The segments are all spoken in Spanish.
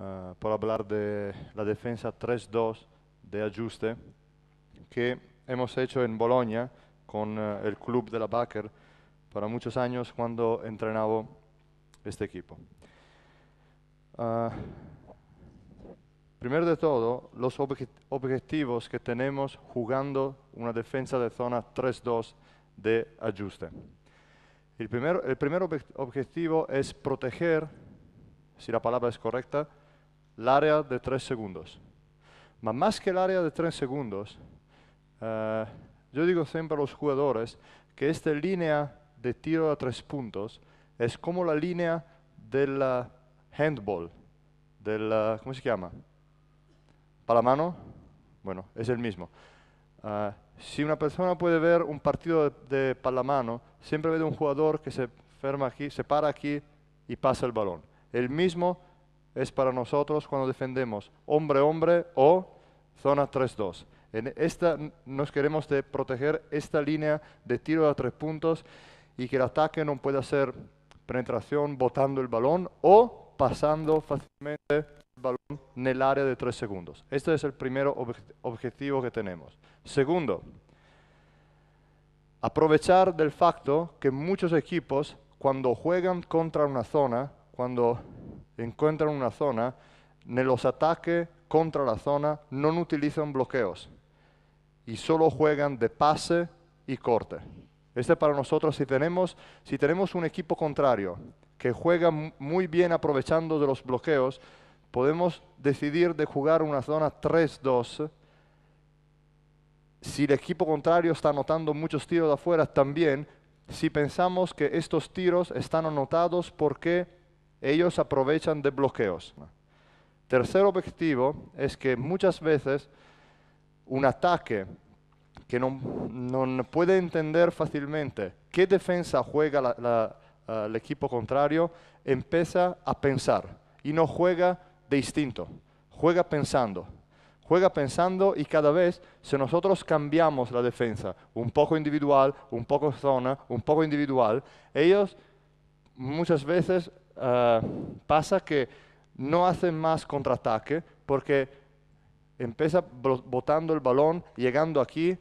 Ah, por hablar de la defensa 3-2 de ajuste que hemos hecho en Bolonia con eh, el club de la Baker para muchos años cuando entrenaba este equipo. Ah, primero de todo, los objetivos que tenemos jugando una defensa de zona 3-2 de ajuste. El primer, el primer objetivo es proteger, si la palabra es correcta, el área de tres segundos. más que el área de tres segundos, eh, yo digo siempre a los jugadores que esta línea de tiro a tres puntos es como la línea del handball, del, ¿cómo se llama? ¿palamano? Bueno, es el mismo. Eh, si una persona puede ver un partido de, palamano, siempre ve un jugador que se, ferma aquí, se para aquí y pasa el balón. El mismo es para nosotros cuando defendemos hombre-hombre o zona 3-2. En esta nos queremos proteger esta línea de tiro a tres puntos y que el ataque no pueda ser penetración botando el balón o pasando fácilmente el balón en el área de tres segundos. Este es el primer objetivo que tenemos. Segundo, aprovechar del facto que muchos equipos cuando juegan contra una zona, cuando encuentran una zona, en los ataques contra la zona no utilizan bloqueos y solo juegan de pase y corte. Este para nosotros si tenemos, si tenemos un equipo contrario que juega muy bien aprovechando de los bloqueos, podemos decidir de jugar una zona 3-2. Si el equipo contrario está anotando muchos tiros de afuera también, si pensamos que estos tiros están anotados porque ellos aprovechan de bloqueos. Tercer objetivo es que muchas veces un ataque que no, puede entender fácilmente qué defensa juega el equipo contrario, empieza a pensar y no juega de instinto, juega pensando. Juega pensando y cada vez, si nosotros cambiamos la defensa, un poco individual, un poco zona, un poco individual, ellos muchas veces eh, pasa que no hacen más contraataque porque empieza botando el balón, llegando aquí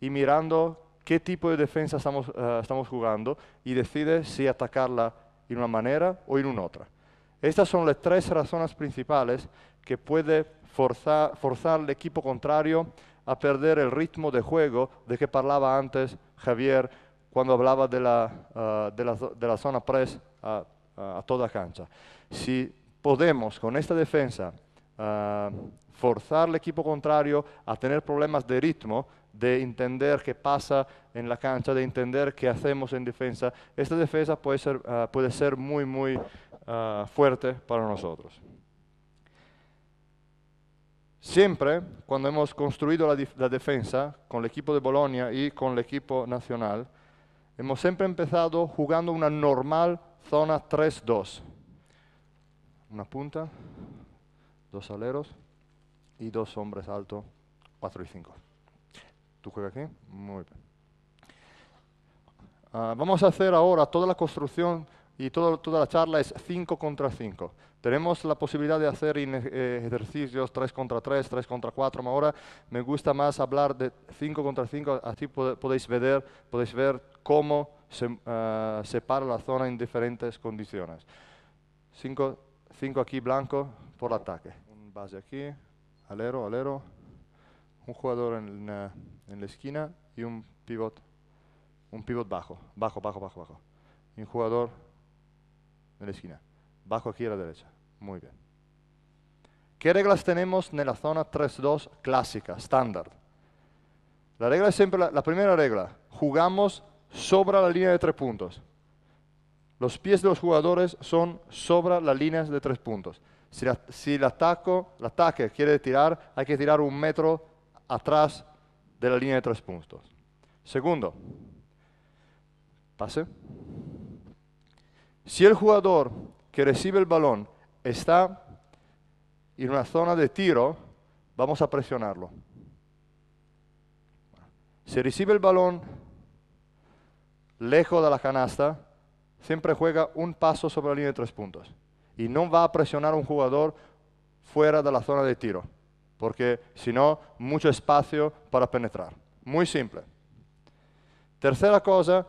y mirando qué tipo de defensa estamos, eh, jugando y decide si atacarla en una manera o en otra. Estas son las tres razones principales que puede forzar, forzar al equipo contrario a perder el ritmo de juego de que parlaba antes Javier cuando hablaba de la, eh, de la, zona press ah, a toda cancha. Si podemos con esta defensa ah, forzar al equipo contrario a tener problemas de ritmo, de entender qué pasa en la cancha, de entender qué hacemos en defensa, esta defensa puede ser, ah, puede ser muy, muy ah, fuerte para nosotros. Siempre, cuando hemos construido la, la defensa con el equipo de Bolonia y con el equipo nacional, hemos siempre empezado jugando una normal zona 3-2. Una punta, dos aleros y dos hombres altos, 4 y 5. ¿Tú juegas aquí? Muy bien. Ah, vamos a hacer ahora toda la construcción y toda la charla es 5 contra 5. Tenemos la posibilidad de hacer eh, ejercicios 3 contra 3, 3 contra 4. Ahora me gusta más hablar de 5 contra 5, así podéis, ver, podéis ver cómo se, eh, separa la zona en diferentes condiciones. Cinco aquí blanco por ataque. Un base aquí, alero, alero, un jugador en, eh, la esquina y un pivot, un pivot bajo, bajo, bajo, bajo, bajo. un jugador en la esquina, bajo aquí a la derecha. Muy bien. ¿Qué reglas tenemos en la zona 3-2 clásica, estándar? La regla es siempre la primera regla. Jugamos sobra la línea de tres puntos. Los pies de los jugadores son sobre las líneas de tres puntos. Si, el, ataco, el ataque quiere tirar, hay que tirar un metro atrás de la línea de tres puntos. Segundo, pase. Si el jugador que recibe el balón está en una zona de tiro, vamos a presionarlo. Si recibe el balón lejos de la canasta, siempre juega un paso sobre la línea de tres puntos. Y no va a presionar a un jugador fuera de la zona de tiro, porque si no, mucho espacio para penetrar. Muy simple. Tercera cosa,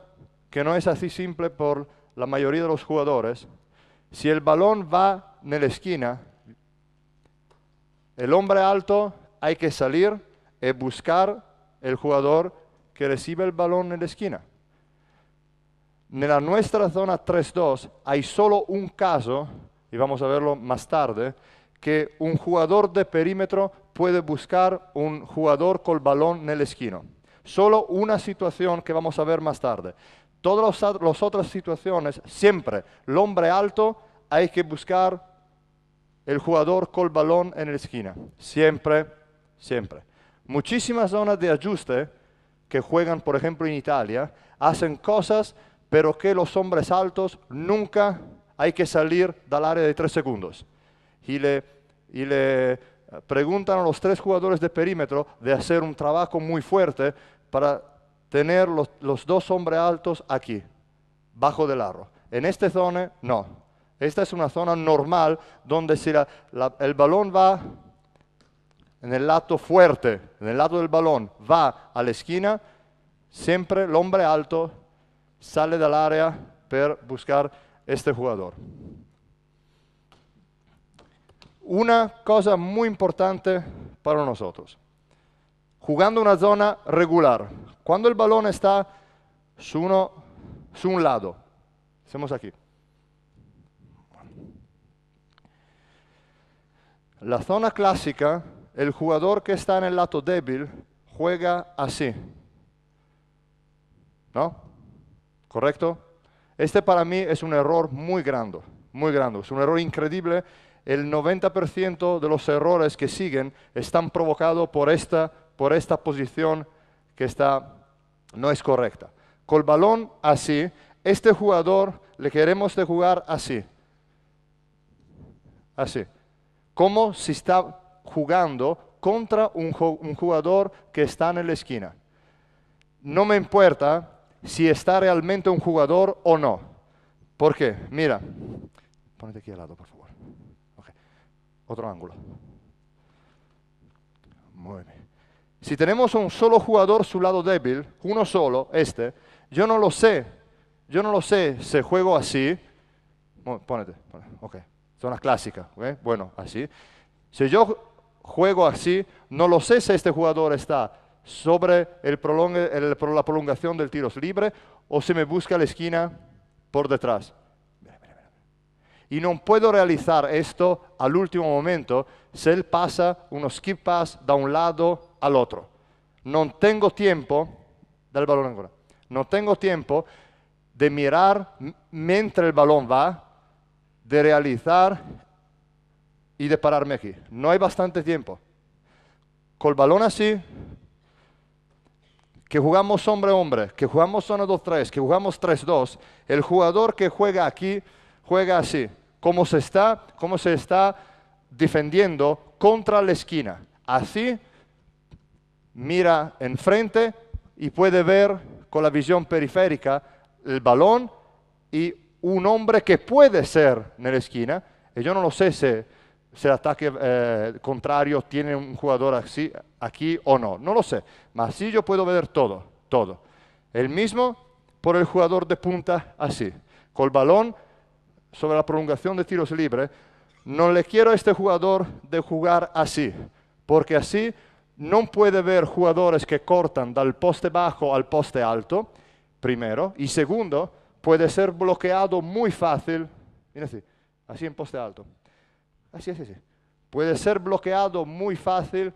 que no es así simple por la mayoría de los jugadores, si el balón va en la esquina, el hombre alto hay que salir y buscar el jugador que recibe el balón en la esquina la nuestra zona 3-2 hay solo un caso, y vamos a verlo más tarde, que un jugador de perímetro puede buscar un jugador con el balón en el esquino. Solo una situación que vamos a ver más tarde. Todas las otras situaciones, siempre el hombre alto hay que buscar el jugador con el balón en la esquina. Siempre, siempre. Muchísimas zonas de ajuste que juegan, por ejemplo, en Italia, hacen cosas pero que los hombres altos nunca hay que salir del área de tres segundos. Y le, y le preguntan a los tres jugadores de perímetro de hacer un trabajo muy fuerte para tener los, dos hombres altos aquí, bajo del arro. En esta zona, no. Esta es una zona normal donde si el balón va en el lado fuerte, en el lado del balón, va a la esquina, siempre el hombre alto sale del área para buscar este jugador. Una cosa muy importante para nosotros. Jugando una zona regular, cuando el balón está su, uno, su un lado, estamos aquí. La zona clásica, el jugador que está en el lado débil juega así. ¿No? ¿correcto? Este para mí es un error muy grande, muy grande, es un error increíble. El 90% de los errores que siguen están provocados por esta, por esta posición que está, no es correcta. Con el balón así, este jugador le queremos de jugar así. Así. Como si está jugando contra un jugador que está en la esquina. No me importa si está realmente un jugador o no. ¿Por qué? Mira, ponete aquí al lado, por favor. Otro ángulo. Muy Si tenemos un solo jugador su lado débil, uno solo, este, yo no lo sé. Yo no lo sé se juego así. Bueno, ponete, ok. Son las clásicas, Bueno, así. Si yo juego así, no lo sé si este jugador está sobre la prolongación del tiros libre o se me busca la esquina por detrás. Y no puedo realizar esto al último momento si él pasa unos skip pass de un lado al otro. No tengo tiempo, del balón no tengo tiempo de mirar mientras el balón va, de realizar y de pararme aquí. No hay bastante tiempo. Con el balón así, que jugamos hombre hombre, que jugamos 1-2-3, que jugamos 3-2, el jugador que juega aquí juega así, cómo se está, cómo se está defendiendo contra la esquina. Así mira enfrente y puede ver con la visión periférica el balón y un hombre que puede ser en la esquina. Eh, yo no lo sé si si el ataque eh, contrario tiene un jugador así, aquí o no. No lo sé, pero así yo puedo ver todo, todo. El mismo por el jugador de punta así. Con el balón sobre la prolongación de tiros libres, no le quiero a este jugador de jugar así, porque así no puede ver jugadores que cortan del poste bajo al poste alto, primero, y segundo, puede ser bloqueado muy fácil, así en poste alto. Así es, así. Puede ser bloqueado muy fácil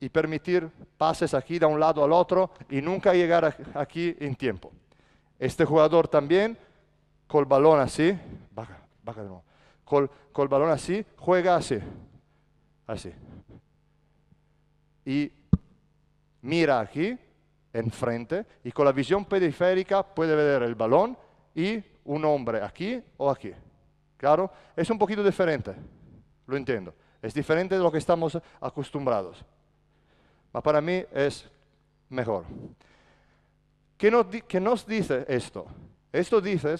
y permitir pases aquí de un lado al otro y nunca llegar aquí en tiempo. Este jugador también, con el balón así, baja, de nuevo, con, con el balón así, juega así, así. Y mira aquí, enfrente, y con la visión periférica puede ver el balón y un hombre aquí o aquí. Claro, es un poquito diferente lo entiendo. Es diferente de lo que estamos acostumbrados. Pero para mí es mejor. ¿Qué nos, nos dice esto? Esto dice,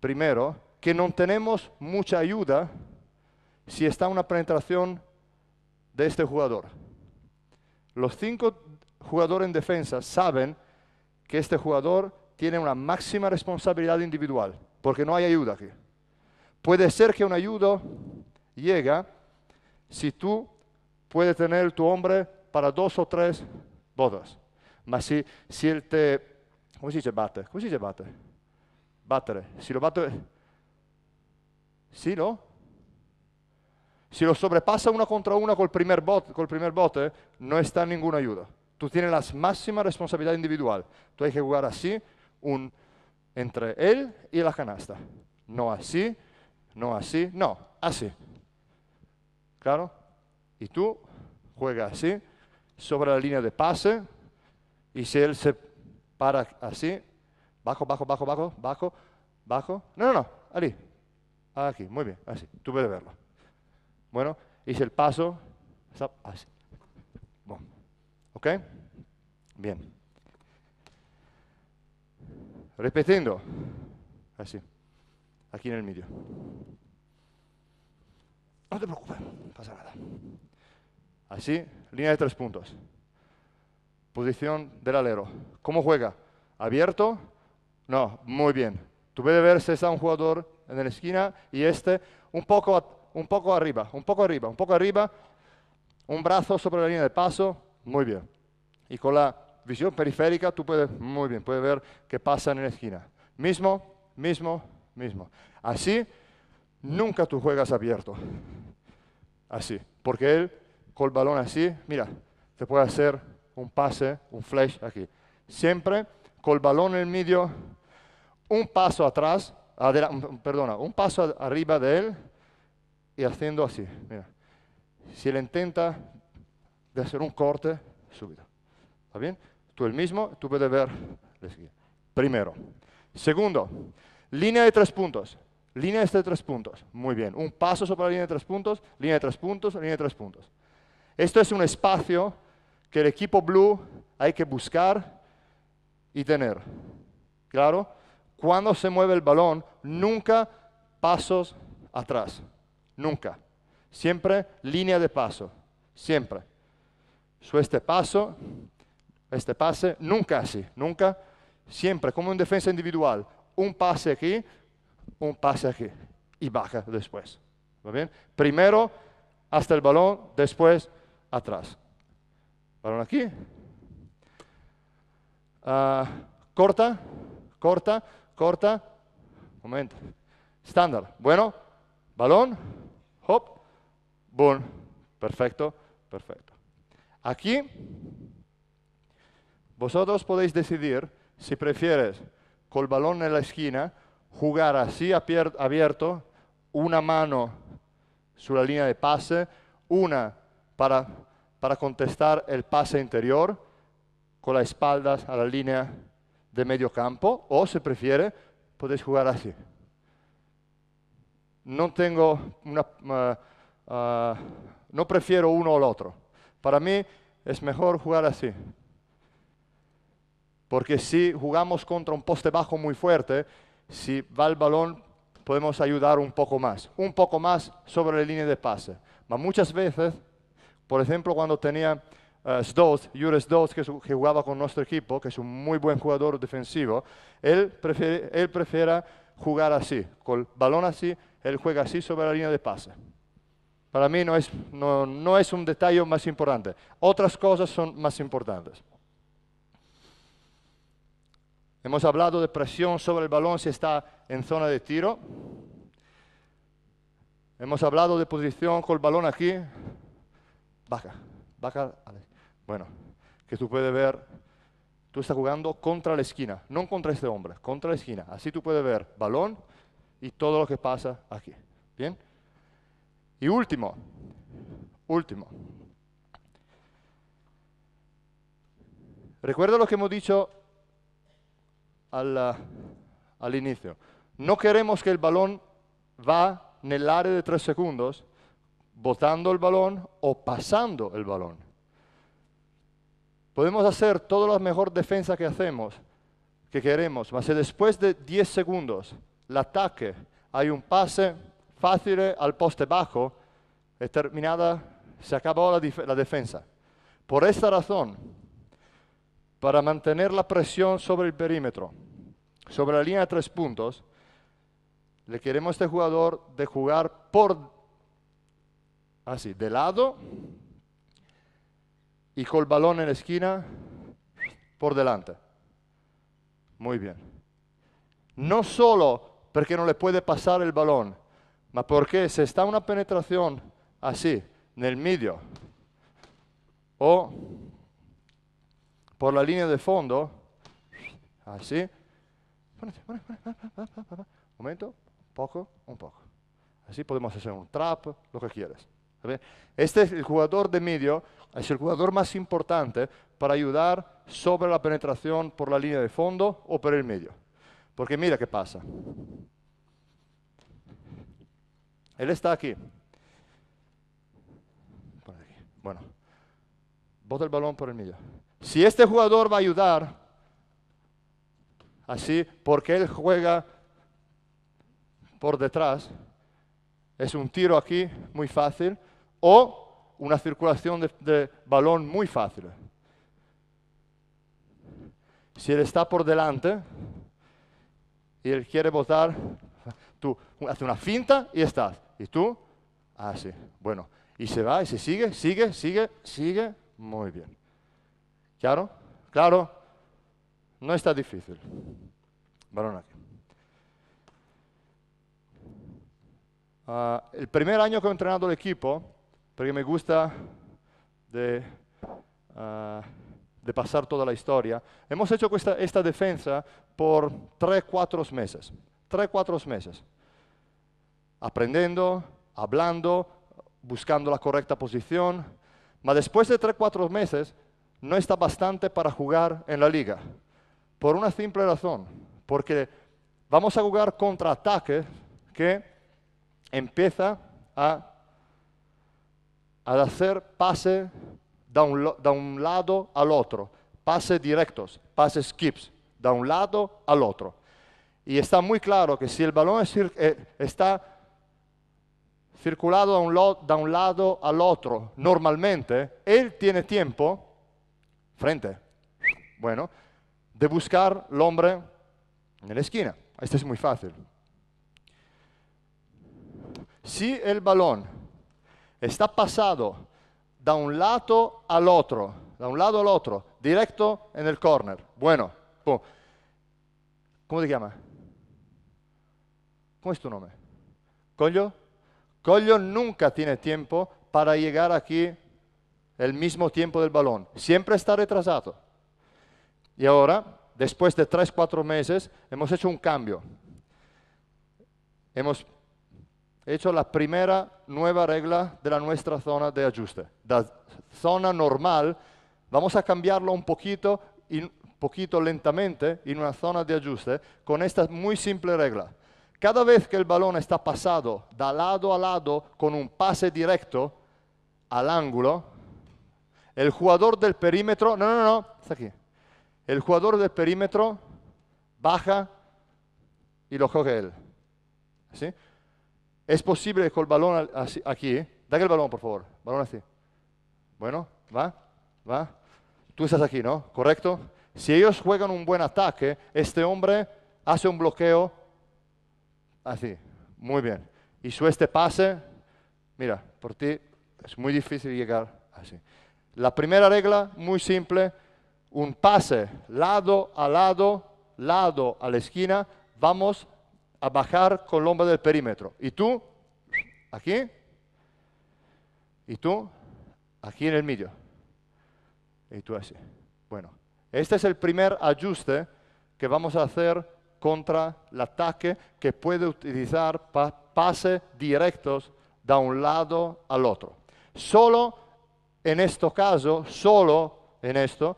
primero, que no tenemos mucha ayuda si está una penetración de este jugador. Los cinco jugadores en defensa saben que este jugador tiene una máxima responsabilidad individual, porque no hay ayuda aquí. Puede ser que un ayudo llega si tú puedes tener tu hombre para dos o tres bodas. Mas si, si él te... ¿Cómo se dice bate? ¿Cómo se dice bate? Batere. Si lo bate... ¿Sí, no? Si lo sobrepasa una contra una el primer, bote, el primer bote, no está ninguna ayuda. Tú tienes la máxima responsabilidad individual. Tú hay que jugar así, un, entre él y la canasta. No así, no así, no, así. Claro. Y tú juegas así, sobre la línea de pase, y si él se para así, bajo, bajo, bajo, bajo, bajo, bajo. No, no, no, ahí, Aquí, muy bien, así. Tú puedes verlo. Bueno, hice el paso, así. ¿Ok? Bien. Repetiendo. Así. Aquí en el medio. No te preocupes, no pasa nada. Así, línea de tres puntos. Posición del alero. ¿Cómo juega? ¿Abierto? No, muy bien. Tú puedes ver si está un jugador en la esquina y este un poco, un poco arriba, un poco arriba, un poco arriba, un brazo sobre la línea de paso, muy bien. Y con la visión periférica tú puedes, muy bien, puedes ver qué pasa en la esquina. Mismo, mismo, mismo. Así nunca tú juegas abierto. Así. Porque él, con el balón así, mira, te puede hacer un pase, un flash aquí. Siempre con el balón en el medio, un paso atrás, perdona, un paso arriba de él y haciendo así. Mira. Si él intenta de hacer un corte, subido ¿Está bien? Tú el mismo, tú puedes ver. Primero. Segundo, línea de tres puntos. Línea de este tres puntos. Muy bien, un paso sobre la línea de tres puntos, línea de tres puntos, línea de tres puntos. Esto es un espacio que el equipo blue hay que buscar y tener. Claro, cuando se mueve el balón, nunca pasos atrás. Nunca. Siempre línea de paso. Siempre. Su este paso, este pase, nunca así. Nunca. Siempre, como un defensa individual. Un pase aquí, un pase aquí y baja después. bien? Primero hasta el balón, después atrás. Balón aquí. Ah, corta, corta, corta. Momento. Estándar. Bueno, balón, hop, boom. Perfecto, perfecto. Aquí vosotros podéis decidir si prefieres con el balón en la esquina jugar así abierto, una mano sobre la línea de pase, una para, contestar el pase interior con la espalda a la línea de medio campo, o si prefiere, podéis jugar así. No tengo una... Ah, ah, no prefiero uno o el otro. Para mí es mejor jugar así. Porque si jugamos contra un poste bajo muy fuerte, si va el balón, podemos ayudar un poco más, un poco más sobre la línea de pase. Pero muchas veces, por ejemplo, cuando tenía uh, eh, Stoltz, que, jugaba con nuestro equipo, que es un muy buen jugador defensivo, él prefiere, jugar así, con el balón así, él juega así sobre la línea de pase. Para mí no es un detalle más importante. Otras cosas son más importantes. Hemos hablado de presión sobre el balón si está en zona de tiro. Hemos hablado de posición con el balón aquí. Baja, baja. Bueno, que tú puedes ver, tú estás jugando contra la esquina, no contra este hombre, contra la esquina. Así tú puedes ver balón y todo lo que pasa aquí. ¿Bien? Y último, último. Recuerda lo que hemos dicho Ah, al, inicio. No queremos que el balón va en el área de tres segundos, botando el balón o pasando el balón. Podemos hacer toda la mejor defensa que hacemos, que queremos, pero si después de 10 segundos el ataque hay un pase fácil al poste bajo, es terminada, se acabó la, la defensa. Por esta razón, para mantener la presión sobre el perímetro, sobre la línea de tres puntos, le queremos a este jugador de jugar por, así, ah, de lado y con el balón en la esquina por delante. Muy bien. No solo porque no le puede pasar el balón, sino porque se está una penetración así, en el medio, o por la línea de fondo, así, Momento, un poco, un poco. Así podemos hacer un trap, lo que quieras. Este es el jugador de medio, es el jugador más importante para ayudar sobre la penetración por la línea de fondo o por el medio. Porque mira qué pasa. Él está aquí. Bueno, bota el balón por el medio. Si este jugador va a ayudar así, porque él juega por detrás, es un tiro aquí muy fácil, o una circulación de, balón muy fácil. Si él está por delante y él quiere botar, tú hace una finta y estás. Y tú, así. Ah, bueno, y se va y se sigue, sigue, sigue, sigue. Muy bien. ¿Claro? ¿Claro? No está difícil. Ah, el primer año que he entrenado el equipo, porque me gusta de, ah, pasar toda la historia, hemos hecho esta, esta defensa por 3-4 meses. 3-4 meses. Aprendiendo, hablando, buscando la correcta posición. Pero después de 3-4 meses, no está bastante para jugar en la liga. Por una simple razón, porque vamos a jugar contraataques que empieza a, a hacer pases de un, lado al otro, pases directos, pases skips, de un lado al otro. Y está muy claro que si el balón eh, está circulado un, de un lado al otro normalmente, él tiene tiempo, frente, bueno, de buscar el hombre en la esquina. Esto es muy fácil. Si el balón está pasado de un lado al otro, de un lado al otro, directo en el corner, bueno, ¿cómo te llama? ¿Cómo es tu nombre? ¿Collo? Collo nunca tiene tiempo para llegar aquí el mismo tiempo del balón, siempre está retrasado. Y ahora, después de tres, cuatro meses, hemos hecho un cambio. Hemos hecho la primera nueva regla de la nuestra zona de ajuste. La zona normal, vamos a cambiarlo un poquito, un poquito lentamente, en una zona de ajuste, con esta muy simple regla. Cada vez que el balón está pasado de lado a lado con un pase directo al ángulo, el jugador del perímetro, no, no, no, está aquí, el jugador del perímetro baja y lo juega él. ¿Sí? Es posible con el balón aquí. Dame ¿eh? Dale el balón, por favor. Balón así. Bueno, va, va. Tú estás aquí, ¿no? ¿Correcto? Si ellos juegan un buen ataque, este hombre hace un bloqueo así. Muy bien. Y su este pase, mira, por ti es muy difícil llegar así. La primera regla, muy simple, un pase lado a lado, lado a la esquina, vamos a bajar con lomba del perímetro. Y tú, aquí, y tú, aquí en el medio. Y tú así. Bueno, este es el primer ajuste que vamos a hacer contra el ataque que puede utilizar pases directos de un lado al otro. Solo en este caso, solo en esto,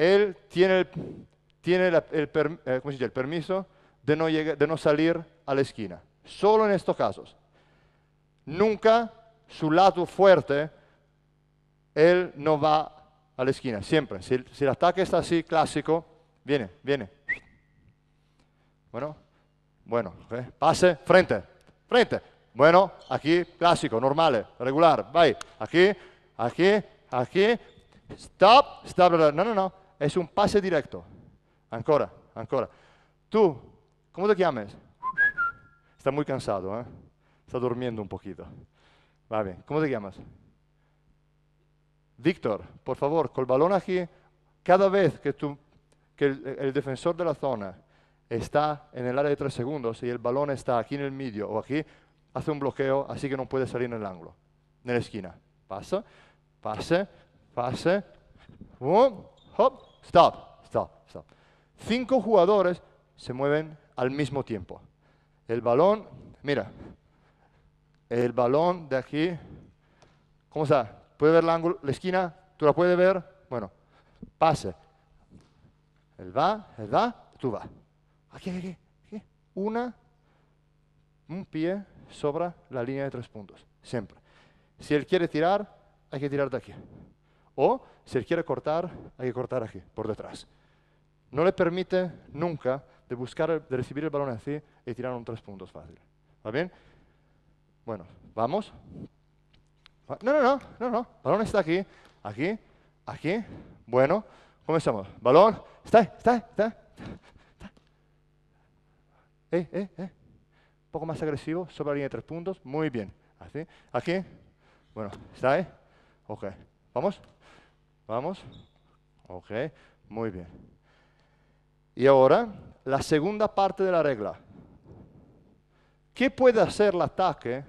él tiene, el, permiso de no, salir a la esquina. Solo en estos casos. Nunca su lado fuerte, él no va a la esquina, siempre. Si, el ataque está así, clásico, viene, viene. Bueno, bueno, pase, frente, frente. Bueno, aquí, clásico, normal, eh, regular, bye. Aquí, aquí, aquí, stop, stop, no, no, no es un pase directo. Ancora, ancora. Tú, ¿cómo te llamas? Está muy cansado, ¿eh? Está durmiendo un poquito. Va bien, ¿cómo te llamas? Víctor, por favor, con el balón aquí, cada vez que, tú, que el, defensor de la zona está en el área de tres segundos y el balón está aquí en el medio o aquí, hace un bloqueo, así que no puede salir en el ángulo, en la esquina. Pasa, pase, pase, hop, stop, stop, stop. Cinco jugadores se mueven al mismo tiempo. El balón, mira, el balón de aquí, ¿cómo está? ¿Puede ver el ángulo, la esquina? ¿Tú la puedes ver? Bueno, pase. Él va, él va, tú vas. Aquí, aquí, aquí. Una, un pie sobre la línea de tres puntos, siempre. Si él quiere tirar, hay que tirar de aquí. O si él quiere cortar, hay que cortar aquí, por detrás. No le permite nunca de buscar, de recibir el balón así y tirar un tres puntos fácil. ¿Va bien? Bueno, vamos. No, no, no, no, no. Balón está aquí, aquí, aquí. Bueno, comenzamos. Balón, está, está, está. está. Eh, eh, eh. Un poco más agresivo, sobre la línea de tres puntos. Muy bien. Así. Aquí. Bueno, está ahí. Ok. Vamos. ¿Vamos? Ok, muy bien. Y ahora, la segunda parte de la regla. ¿Qué puede hacer el ataque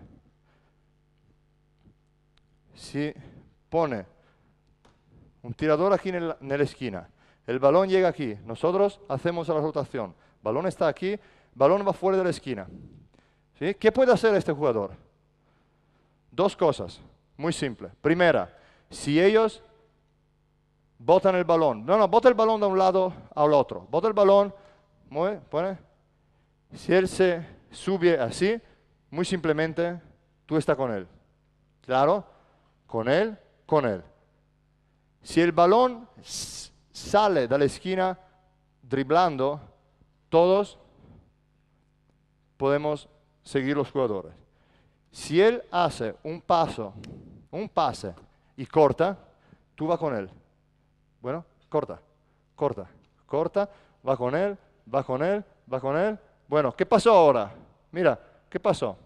si pone un tirador aquí en, la esquina? El balón llega aquí, nosotros hacemos la rotación. Balón está aquí, balón va fuera de la esquina. ¿Sí? ¿Qué puede hacer este jugador? Dos cosas, muy simple. Primera, si ellos botan el balón. No, no, bota el balón de un lado al otro. Bota el balón, mueve, pone. Si él se sube así, muy simplemente tú estás con él. Claro, con él, con él. Si el balón sale de la esquina driblando, todos podemos seguir los jugadores. Si él hace un paso, un pase y corta, tú vas con él. Bueno, corta, corta, corta, va con él, va con él, va con él. Bueno, ¿qué pasó ahora? Mira, ¿qué pasó?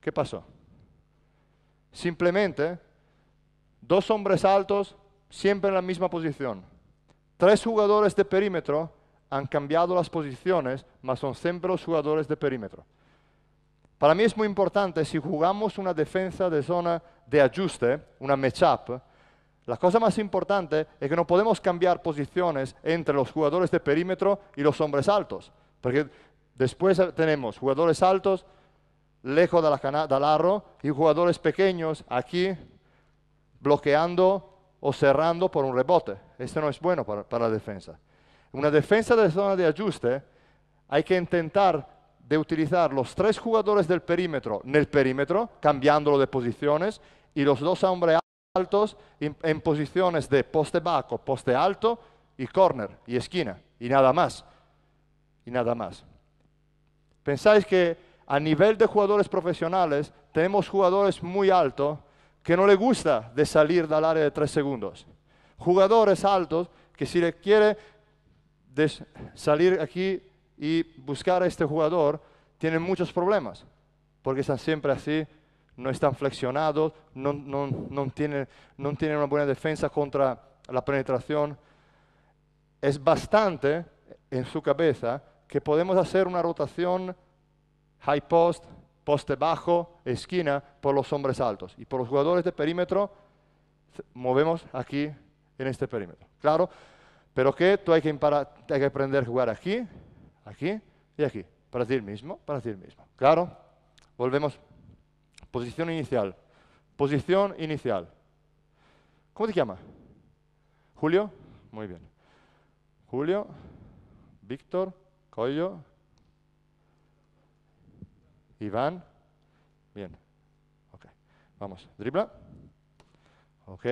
¿Qué pasó? Simplemente dos hombres altos siempre en la misma posición. Tres jugadores de perímetro han cambiado las posiciones, pero son siempre los jugadores de perímetro. Para mí es muy importante, si jugamos una defensa de zona de ajuste, una match-up, la cosa más importante es que no podemos cambiar posiciones entre los jugadores de perímetro y los hombres altos, porque después tenemos jugadores altos lejos de la del arro y jugadores pequeños aquí bloqueando o cerrando por un rebote. Esto no es bueno para, la defensa. Una defensa de zona de ajuste hay que intentar de utilizar los tres jugadores del perímetro en el perímetro, cambiándolo de posiciones, y los dos hombres altos en, posiciones de poste bajo, poste alto y corner y esquina y nada más. Y nada más. Pensáis que a nivel de jugadores profesionales tenemos jugadores muy altos que no le gusta de salir del área de tres segundos. Jugadores altos que si le quiere salir aquí y buscar a este jugador, tienen muchos problemas, porque están siempre así no están flexionados, no, tienen, una buena defensa contra la penetración. Es bastante en su cabeza que podemos hacer una rotación high post, poste bajo, esquina por los hombres altos. Y por los jugadores de perímetro, movemos aquí en este perímetro. Claro, pero que tú hay que, hay que aprender a jugar aquí, aquí y aquí, para ti mismo, para ti mismo. Claro, volvemos Posición inicial. Posición inicial. ¿Cómo te llamas? Julio. Muy bien. Julio, Víctor, Coyo, Iván. Bien. Vamos. Dribla. Ok.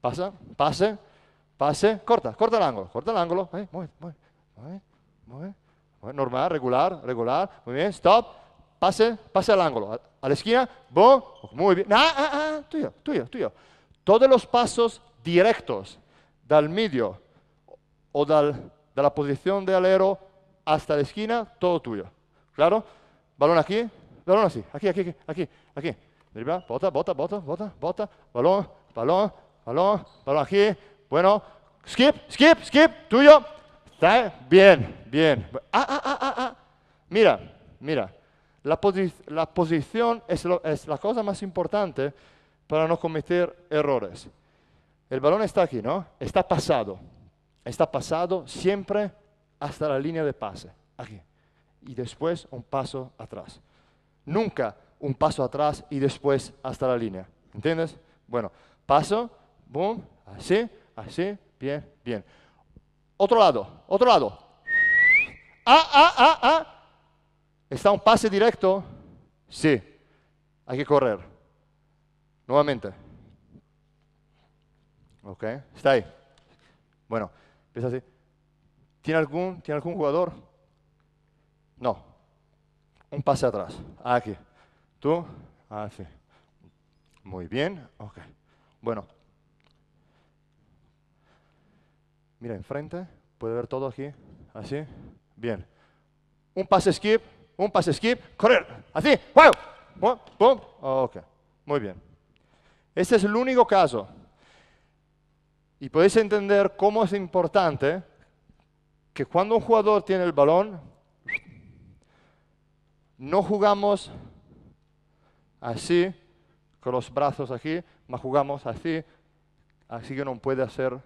Pasa, pase, pase. Corta, corta el ángulo, corta el ángulo. Eh, Muy mueve, Normal, regular, regular. Muy bien. Stop. Pase, pase al ángulo a la esquina, boom, muy bien. Ah, ah, ah, tuyo, tuyo, tuyo. Todos los pasos directos del medio o de la posición de alero hasta la esquina, todo tuyo. ¿Claro? Balón aquí, balón así, aquí, aquí, aquí, aquí. bota, bota, bota, bota, bota, balón, balón, balón, balón aquí. Bueno, skip, skip, skip, tuyo. Está bien, bien. Ah, ah, ah, ah, ah. Mira, mira. La, posición es, es la cosa más importante para no cometer errores. El balón está aquí, ¿no? Está pasado. Está pasado siempre hasta la línea de pase, aquí. Y después un paso atrás. Nunca un paso atrás y después hasta la línea. ¿Entiendes? Bueno, paso, boom, así, así, bien, bien. Otro lado, otro lado. Ah, ah, ah, ah. ¿Está un pase directo? Sí, hay que correr. Nuevamente. Ok, está ahí. Bueno, empieza así. ¿Tiene algún, ¿Tiene algún jugador? No. Un pase atrás. Ah, aquí. Tú. Así. Ah, Muy bien. Ok. Bueno. Mira enfrente. Puede ver todo aquí. Así. Bien. Un pase skip un pase skip, correr, así, pum, ok, muy bien. Este es el único caso. Y podéis entender cómo es importante que cuando un jugador tiene el balón, no jugamos así, con los brazos aquí, más jugamos así, así que no puede hacer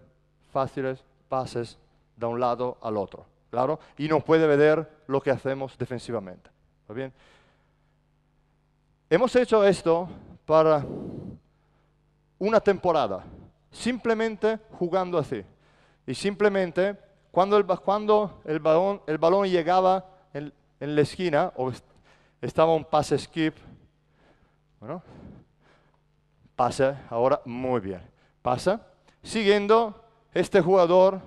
fáciles pases de un lado al otro claro, y no puede ver lo que hacemos defensivamente. bien? Hemos hecho esto para una temporada, simplemente jugando así. Y simplemente cuando el, cuando el, balón, el balón llegaba en, la esquina, o estaba un pase skip, bueno, pasa ahora muy bien. Pasa, siguiendo este jugador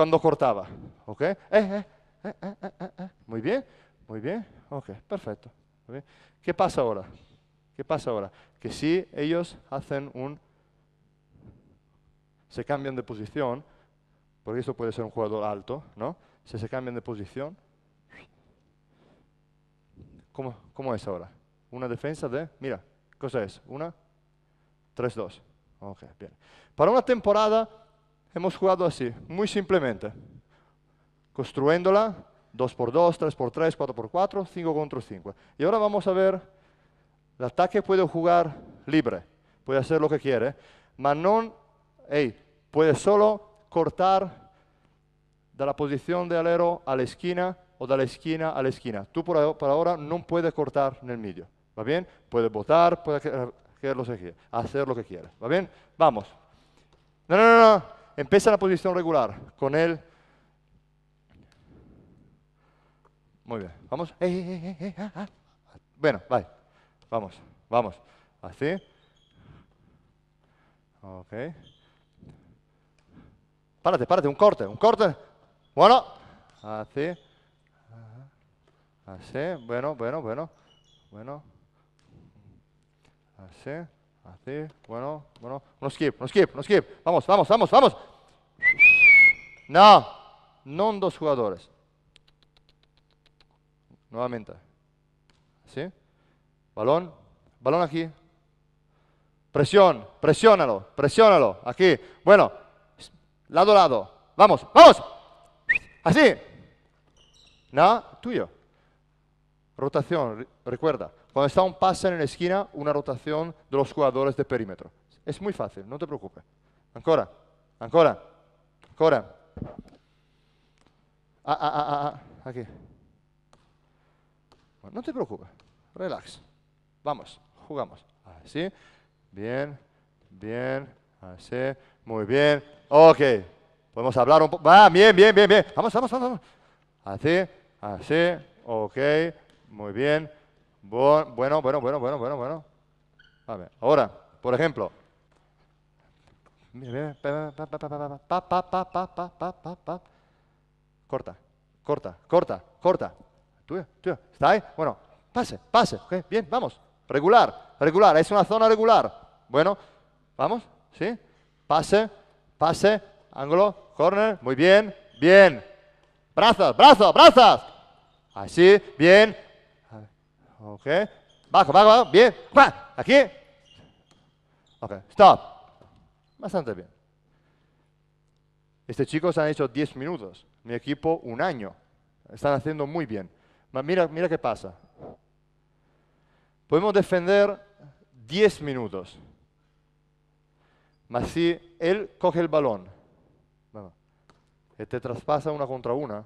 cuando cortaba. ¿Ok? Eh, eh, eh, muy bien, muy bien. Ok, perfecto. ¿Qué pasa ahora? ¿Qué pasa ahora? Que si ellos hacen un... se cambian de posición, porque eso puede ser un jugador alto, ¿no? Si se cambian de posición, ¿cómo, cómo es ahora? Una defensa de... Mira, cosa es? Una, tres, dos. Ok, bien. Para una temporada hemos jugado así, muy simplemente, construyéndola 2 x 2, 3 x 3, 4 x 4, 5 contra 5. Y ahora vamos a ver, el ataque puede jugar libre, puede hacer lo que quiere, pero no hey, puede solo cortar de la posición de alero a la esquina o de la esquina a la esquina. Tú por, ahora no puedes cortar en el medio, ¿va bien? Puedes botar, puedes hacer lo que quieras, ¿va bien? Vamos. No, no, no, no. Empieza la posición regular, con él. Muy bien, vamos. Eh, eh, eh, ah, ah. Bueno, vale, vamos, vamos. Así. Ok. Párate, párate, un corte, un corte. Bueno, así. Así, bueno, bueno, bueno. Bueno. Así, así, bueno, bueno. Un skip, un skip, un skip. Vamos, vamos, vamos, vamos. No, no dos jugadores. Nuevamente. ¿Sí? Balón, balón aquí. Presión, presiónalo, presiónalo. Aquí. Bueno, lado a lado. Vamos, vamos. Así. No, tuyo. Rotación, recuerda. Cuando está un pase en la esquina, una rotación de los jugadores de perímetro. Es muy fácil, no te preocupes. Ancora, ancora, ancora. Ah ah, ah, ah, ah, aquí. Bueno, no te preocupes, relax. Vamos, jugamos. Así, bien, bien, así, muy bien. Ok, podemos hablar un poco. Va, bien, bien, bien, bien. Vamos, vamos, vamos. Así, así, ok, muy bien. Bueno, bueno, bueno, bueno, bueno, bueno. ahora, por ejemplo, Corta, corta, corta, corta. Tuya, tuya. ¿Está ahí? Bueno, pase, pase. bien, vamos. Regular, regular. Es una zona regular. Bueno, vamos. ¿Sí? Pase, pase. Ángulo, corner. Muy bien, bien. Brazos, brazos, brazos. Así, bien. Ok. Bajo, bajo, bajo. Bien. Aquí. Ok, stop. Bastante bien. este chico se han hecho 10 minutos, mi equipo un año. Están haciendo muy bien. Mira, mira qué pasa. Podemos defender 10 minutos. Mas si él coge el balón, te este traspasa una contra una,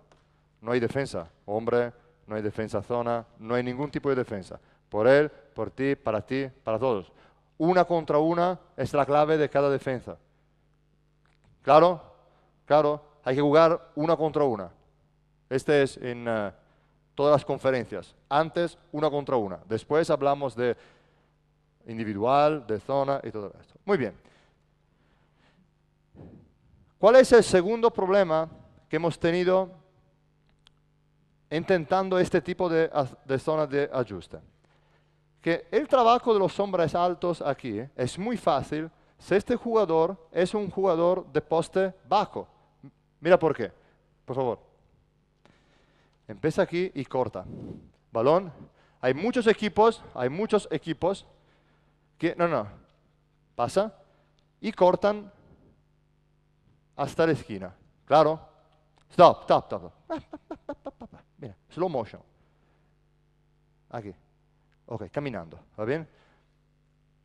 no hay defensa. Hombre, no hay defensa zona, no hay ningún tipo de defensa. Por él, por ti, para ti, para todos una contra una es la clave de cada defensa. Claro, claro, hay que jugar una contra una. Este es en eh, todas las conferencias. Antes, una contra una. Después hablamos de individual, de zona y todo esto. Muy bien. ¿Cuál es el segundo problema que hemos tenido intentando este tipo de, de zona de ajuste? que el trabajo de los hombres altos aquí ¿eh? es muy fácil si este jugador es un jugador de poste bajo. Mira por qué, por favor. Empieza aquí y corta. Balón. Hay muchos equipos, hay muchos equipos que, no, no, pasa y cortan hasta la esquina. Claro. Stop, stop, stop. Mira, slow motion. Aquí. Ok, caminando, ¿va bien?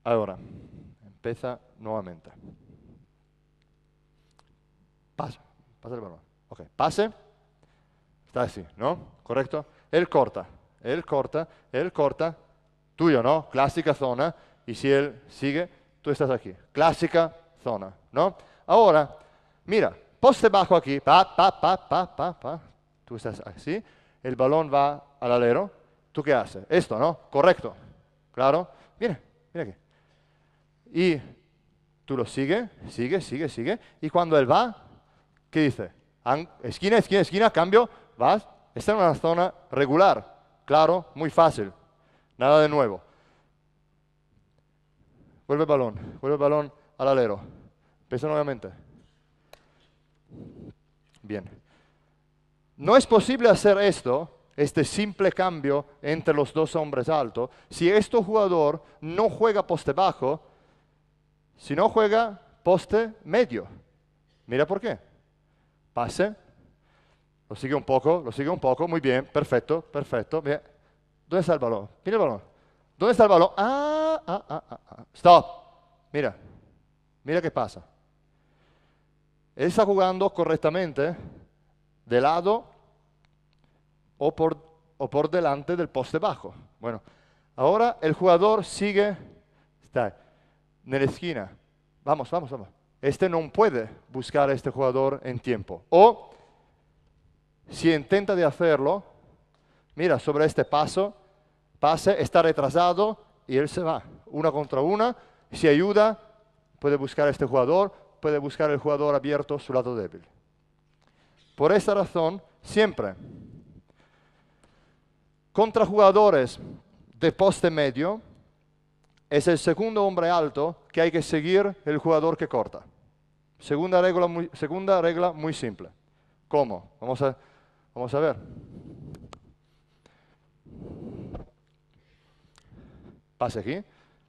Ahora, empieza nuevamente. Pasa, pasa el balón. Ok, pase. Está así, ¿no? ¿Correcto? Él corta, él corta, él corta. Tuyo, ¿no? Clásica zona. Y si él sigue, tú estás aquí. Clásica zona, ¿no? Ahora, mira, poste bajo aquí. Pa, pa, pa, pa, pa, pa. Tú estás así. El balón va al alero qué hace Esto, ¿no? Correcto. Claro. Mira, mira aquí. Y tú lo sigue sigue, sigue, sigue. Y cuando él va, ¿qué dice? Esquina, esquina, esquina, cambio, vas. Está en una zona regular. Claro, muy fácil. Nada de nuevo. Vuelve el balón, vuelve el balón al alero. Empieza nuevamente. Bien. No es posible hacer esto este simple cambio entre los dos hombres altos, si este jugador no juega poste bajo, si no juega poste medio. Mira por qué. Pase, lo sigue un poco, lo sigue un poco, muy bien, perfecto, perfecto. ¿Dónde está el balón? Mira el balón. ¿Dónde está el balón? Ah, ah, ah, ah, ah. Stop. Mira, mira qué pasa. Él está jugando correctamente de lado o por, o por delante del poste bajo. Bueno, ahora el jugador sigue, está en la esquina. Vamos, vamos, vamos. Este no puede buscar a este jugador en tiempo. O si intenta de hacerlo, mira, sobre este paso, pase, está retrasado y él se va. Una contra una, si ayuda, puede buscar a este jugador, puede buscar el jugador abierto su lado débil. Por esta razón, siempre contra jugadores de poste medio, es el segundo hombre alto que hay que seguir el jugador que corta. Segunda regla muy, segunda regla muy simple. ¿Cómo? Vamos a, vamos a ver. Pase aquí,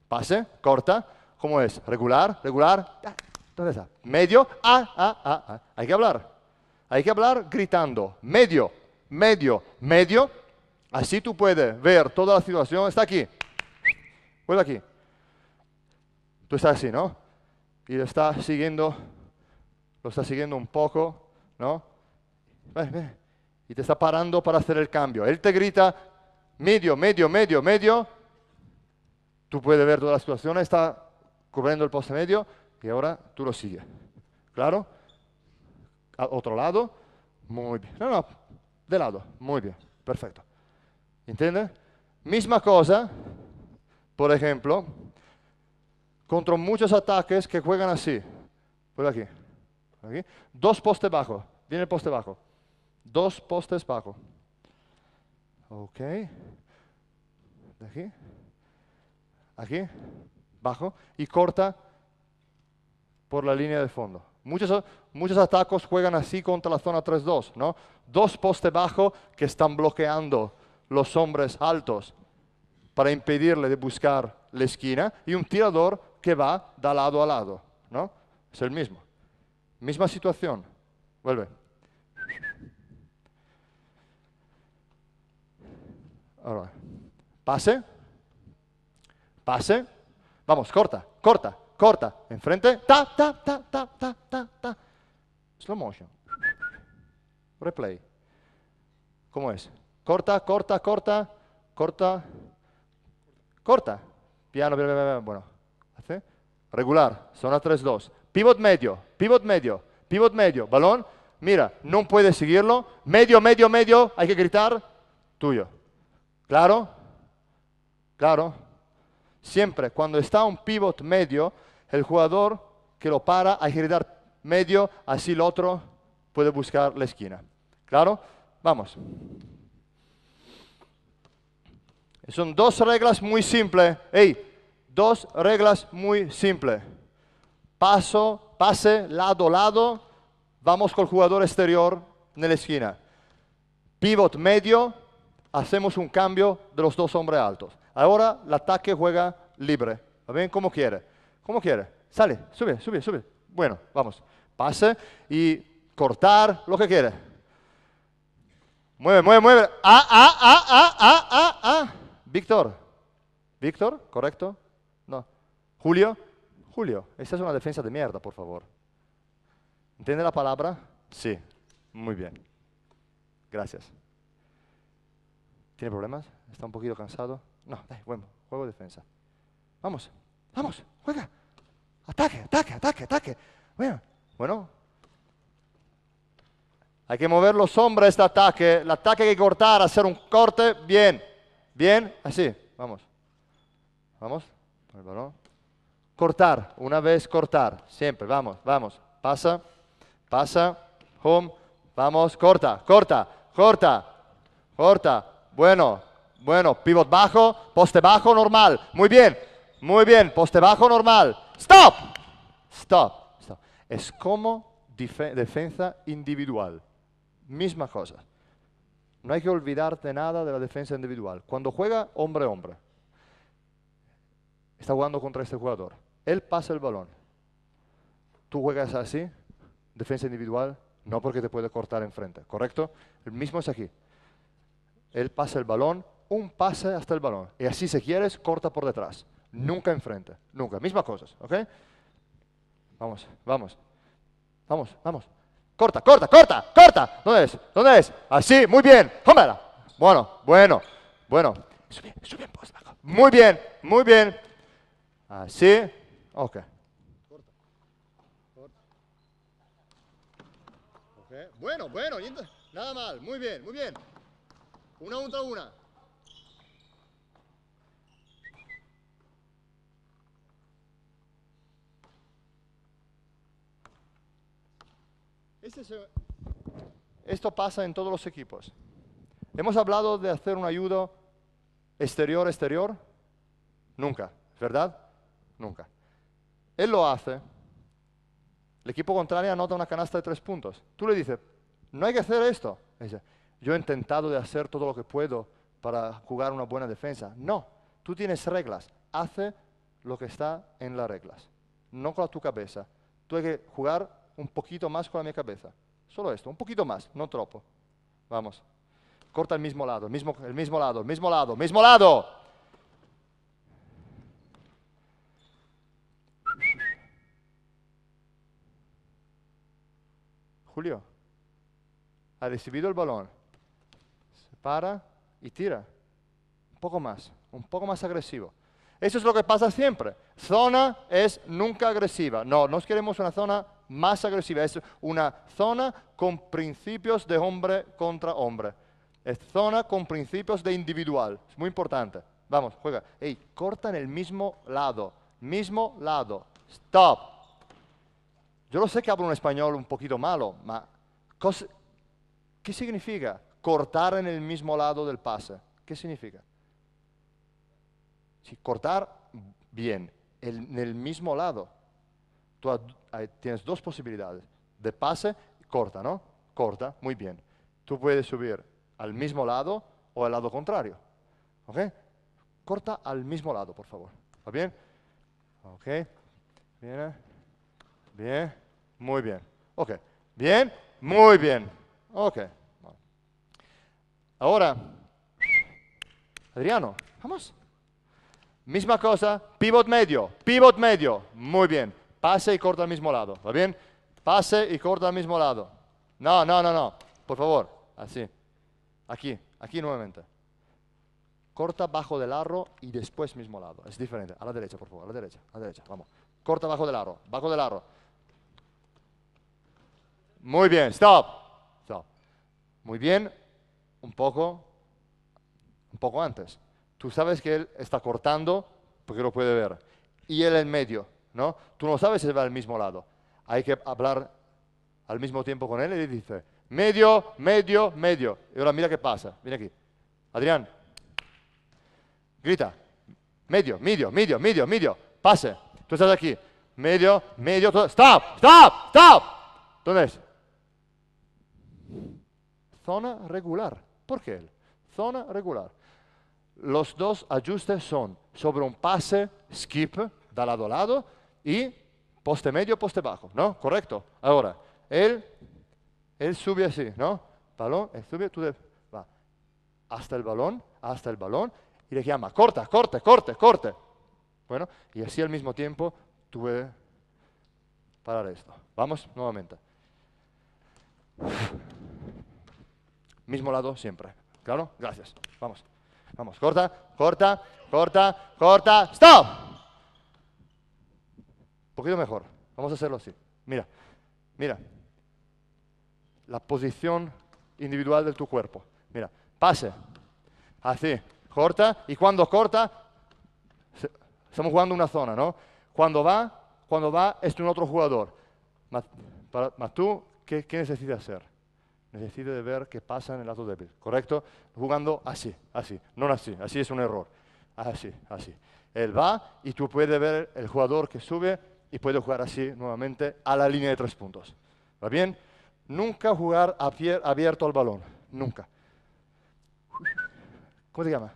pase, corta. ¿Cómo es? Regular, regular. ¿Dónde está? Medio. ah, ah, ah. ah. Hay que hablar. Hay que hablar gritando. Medio, medio, medio, Así tú puedes ver toda la situación. Está aquí. Vuelve aquí. Tú estás así, ¿no? Y lo estás siguiendo, lo está siguiendo un poco, ¿no? Y te está parando para hacer el cambio. Él te grita, medio, medio, medio, medio. Tú puedes ver toda la situación, está cubriendo el poste medio y ahora tú lo sigues. ¿Claro? A otro lado, muy bien. No, no, de lado, muy bien, perfecto. ¿Entiende? Misma cosa, por ejemplo, contra muchos ataques que juegan así. Por aquí. aquí. Dos postes bajo. Viene el poste bajo. Dos postes bajo. Ok. De aquí. Aquí. Bajo. Y corta por la línea de fondo. Muchos, muchos atacos juegan así contra la zona 3-2, ¿no? Dos postes bajo que están bloqueando los hombres altos para impedirle de buscar la esquina y un tirador que va de lado a lado, ¿no? Es el mismo. Misma situación. Vuelve. Pase. Pase. Vamos, corta, corta, corta. Enfrente. Ta, ta, ta, ta, ta, ta, ta. Slow motion. Replay. ¿Cómo es? Corta, corta, corta, corta, corta. Piano, bueno. ¿Hace? Regular, zona 3-2. Pivot medio, pivot medio, pivot medio. Balón, mira, no puede seguirlo. Medio, medio, medio, hay que gritar. Tuyo. ¿Claro? ¿Claro? Siempre, cuando está un pivot medio, el jugador que lo para, hay que gritar medio, así el otro puede buscar la esquina. ¿Claro? Vamos. Son dos reglas muy simples. Hey, dos reglas muy simples. Paso, pase, lado, lado. Vamos con el jugador exterior en la esquina. Pivot medio. Hacemos un cambio de los dos hombres altos. Ahora el ataque juega libre. ¿Ven? bien? Como quiere. Como quiere. Sale, sube, sube, sube. Bueno, vamos. Pase y cortar lo que quiere. Mueve, mueve, mueve. Ah, ah, ah, ah, ah, ah, ah. Víctor. Víctor, ¿correcto? No. Julio. Julio, esta es una defensa de mierda, por favor. ¿Entiende la palabra? Sí. Muy bien. Gracias. ¿Tiene problemas? ¿Está un poquito cansado? No, bueno, juego defensa. Vamos, vamos, juega. Ataque, ataque, ataque, ataque. Bueno, bueno. Hay que mover los hombres de ataque. El ataque hay que cortar, hacer un corte, bien. Bien, así, vamos. Vamos, el Cortar, una vez cortar, siempre, vamos, vamos. Pasa, pasa, home, vamos, corta, corta, corta, corta. Bueno, bueno, pivot bajo, poste bajo, normal. Muy bien, muy bien, poste bajo, normal. Stop, stop, stop. Es como defensa individual, misma cosa. No hay que olvidarte nada de la defensa individual. Cuando juega hombre a hombre, está jugando contra este jugador. Él pasa el balón. Tú juegas así, defensa individual, no porque te puede cortar enfrente, ¿correcto? El mismo es aquí. Él pasa el balón, un pase hasta el balón. Y así si quieres, corta por detrás. Nunca enfrente, nunca. Mismas cosas, ¿ok? Vamos, vamos. Vamos, vamos corta, corta, corta, corta. ¿Dónde es? ¿Dónde es? Así, muy bien. cómela Bueno, bueno, bueno. Muy bien, muy bien. Así. Ok. Bueno, bueno, nada mal, muy bien, muy bien. Una una, una. Este esto pasa en todos los equipos. Hemos hablado de hacer un ayudo exterior-exterior. Nunca, ¿verdad? Nunca. Él lo hace. El equipo contrario anota una canasta de tres puntos. Tú le dices, no hay que hacer esto. yo he intentado de hacer todo lo que puedo para jugar una buena defensa. No, tú tienes reglas. Hace lo que está en las reglas. No con tu cabeza. Tú hay que jugar un poquito más con la mi cabeza. Solo esto, un poquito más, no tropo. Vamos. Corta el mismo lado, el mismo, el mismo lado, el mismo lado, mismo lado. Julio, ha recibido el balón, se para y tira. Un poco más, un poco más agresivo. Eso es lo que pasa siempre. Zona es nunca agresiva. No, no queremos una zona más agresiva. Es una zona con principios de hombre contra hombre. Es zona con principios de individual. Es muy importante. Vamos, juega. Ey, corta en el mismo lado. Mismo lado. Stop. Yo lo sé que hablo un español un poquito malo, ma ¿qué significa cortar en el mismo lado del pase? ¿Qué significa? Si cortar bien, en el mismo lado tú tienes dos posibilidades, de pase, corta, ¿no? Corta, muy bien. Tú puedes subir al mismo lado o al lado contrario. ¿Ok? Corta al mismo lado, por favor. ¿Va bien? ¿Ok? Bien. Bien. Muy bien. ¿Ok? Bien. Muy bien. ¿Ok? Ahora, Adriano, vamos. Misma cosa, pivot medio, pivot medio. Muy bien. Pase y corta al mismo lado, ¿va bien? Pase y corta al mismo lado. No, no, no, no. Por favor, así. Aquí, aquí nuevamente. Corta bajo del arro y después mismo lado. Es diferente. A la derecha, por favor. A la derecha, a la derecha. Vamos. Corta bajo del arro. Bajo del arro. Muy bien. Stop. Stop. Muy bien. Un poco. Un poco antes. Tú sabes que él está cortando porque lo puede ver. Y él en medio ¿no? Tú no sabes si va al mismo lado. Hay que hablar al mismo tiempo con él y dice, medio, medio, medio. Y ahora mira qué pasa. viene aquí. Adrián, grita, medio, medio, medio, medio, medio. Pase. Tú estás aquí. Medio, medio, stop, stop, stop. ¿Dónde Zona regular. ¿Por qué él? Zona regular. Los dos ajustes son sobre un pase, skip, de lado a lado, y poste medio, poste bajo, ¿no? Correcto. Ahora, él, él sube así, ¿no? Balón, él sube, tú de, va hasta el balón, hasta el balón y le llama, corta, corte, corte, corte. Bueno, y así al mismo tiempo tuve parar esto. Vamos nuevamente. Mismo lado siempre. ¿Claro? Gracias. Vamos. Vamos. Corta, corta, corta, corta. ¡Stop! Un poquito mejor. Vamos a hacerlo así. Mira, mira. La posición individual de tu cuerpo. Mira, pase. Así, corta. Y cuando corta, estamos jugando una zona, ¿no? Cuando va, cuando va, es un otro jugador. más tú, ¿qué, ¿qué necesitas hacer? Necesitas de ver qué pasa en el lado débil, ¿correcto? Jugando así, así, no así, así es un error. Así, así. Él va y tú puedes ver el jugador que sube y puedo jugar así nuevamente a la línea de tres puntos. ¿Va bien? Nunca jugar abierto al balón, nunca. ¿Cómo te llama?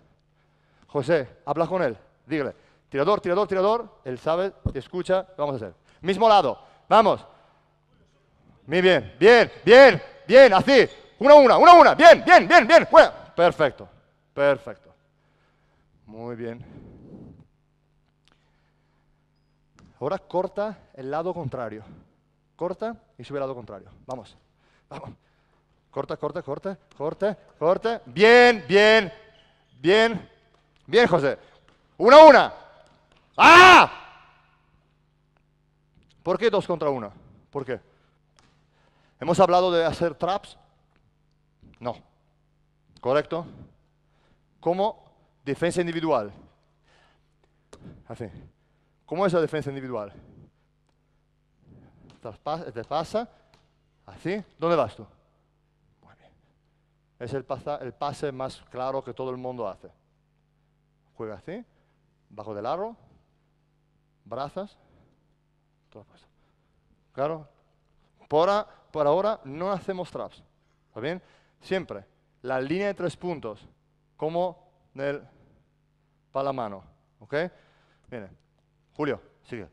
José, habla con él, dígale, tirador, tirador, tirador, él sabe, escucha, vamos a hacer. Mismo lado, vamos. Muy bien, bien, bien, bien, así, una, una, una, una, bien, bien, bien, bien, Perfecto, perfecto. Muy bien. Ahora corta el lado contrario. Corta y sube el lado contrario. Vamos, vamos. Corta, corta, corta, corta, corta. Bien, bien, bien. Bien, José. Una, una. ¡Ah! ¿Por qué dos contra uno? ¿Por qué? ¿Hemos hablado de hacer traps? No. ¿Correcto? Como defensa individual. Así. ¿Cómo es la defensa individual? Te pasa, así. ¿Dónde vas tú? Muy bien. Es el, el pase más claro que todo el mundo hace. Juega así, bajo del aro, brazas, todo puesto. Claro, por, por ahora no hacemos traps. ¿Está bien? Siempre la línea de tres puntos, como para la mano, ¿Ok? Miren. Julio, sigue.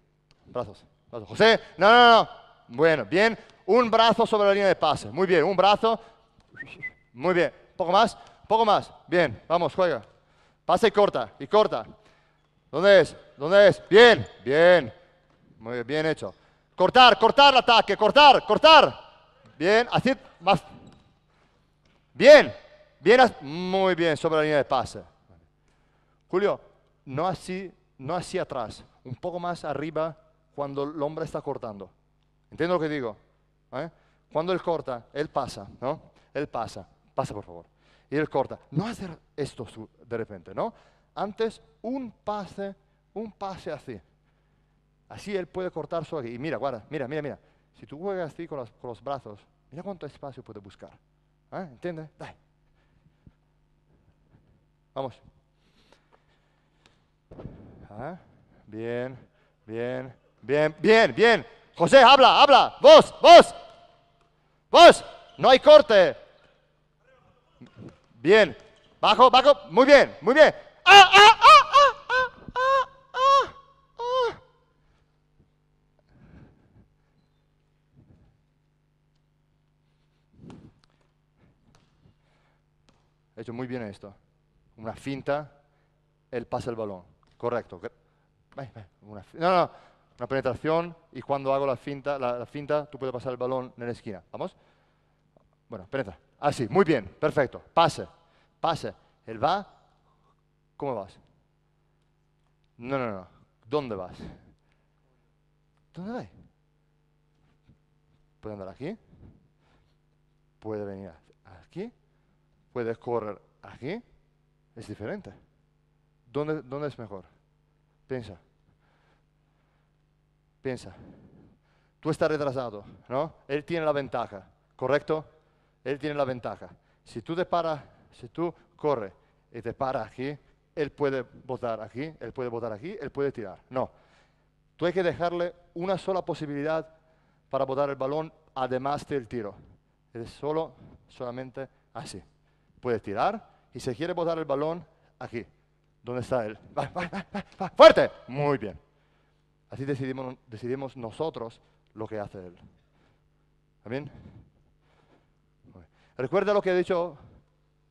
Brazos, brazos. José, no, no, no. Bueno, bien. Un brazo sobre la línea de pase. Muy bien, un brazo. Muy bien. Poco más, poco más. Bien, vamos, juega. Pase y corta, y corta. ¿Dónde es? ¿Dónde es? Bien, bien. Muy bien, bien hecho. Cortar, cortar el ataque, cortar, cortar. Bien, así más. Bien, bien, muy bien sobre la línea de pase. Julio, no así no hacia atrás, un poco más arriba cuando el hombre está cortando. ¿Entiendo lo que digo? ¿Eh? Cuando él corta, él pasa, ¿no? Él pasa, pasa por favor. Y él corta. No hacer esto de repente, ¿no? Antes un pase, un pase así. Así él puede cortar su aquí. Y mira, guarda, mira, mira, mira. Si tú juegas así con los, brazos, mira cuánto espacio puede buscar. ¿Eh? ¿Entiendes? Dale. Vamos. ¿Ah? Bien, bien, bien, bien, bien. José, habla, habla. Vos, vos. Vos. No hay corte. Bien. Bajo, bajo. Muy bien, muy bien. Ah, ah, He hecho muy bien esto. Una finta, él pasa el balón. Correcto. Una, no, una penetración y cuando hago la finta, la, tú puedes pasar el balón en la esquina. ¿Vamos? Bueno, penetra. Así, ah, muy bien, perfecto. Pase, pase. Él va. ¿Cómo vas? No, no, no. ¿Dónde vas? ¿Dónde vas? Puede andar aquí. Puede venir aquí. Puede correr aquí. Es diferente. ¿Dónde, es mejor? Piensa. Piensa. Tú estás retrasado, ¿no? Él tiene la ventaja, ¿correcto? Él tiene la ventaja. Si tú te paras, si tú corres y te paras aquí, él puede botar aquí, él puede botar aquí, él puede tirar. No. Tú hay que dejarle una sola posibilidad para botar el balón, además del tiro. Es solo, solamente así. Puede tirar y si quiere botar el balón, aquí. ¿Dónde está él? fuerte Muy bien. Así decidimos, decidimos nosotros lo que hace él. ¿Amén? Recuerda lo que ha dicho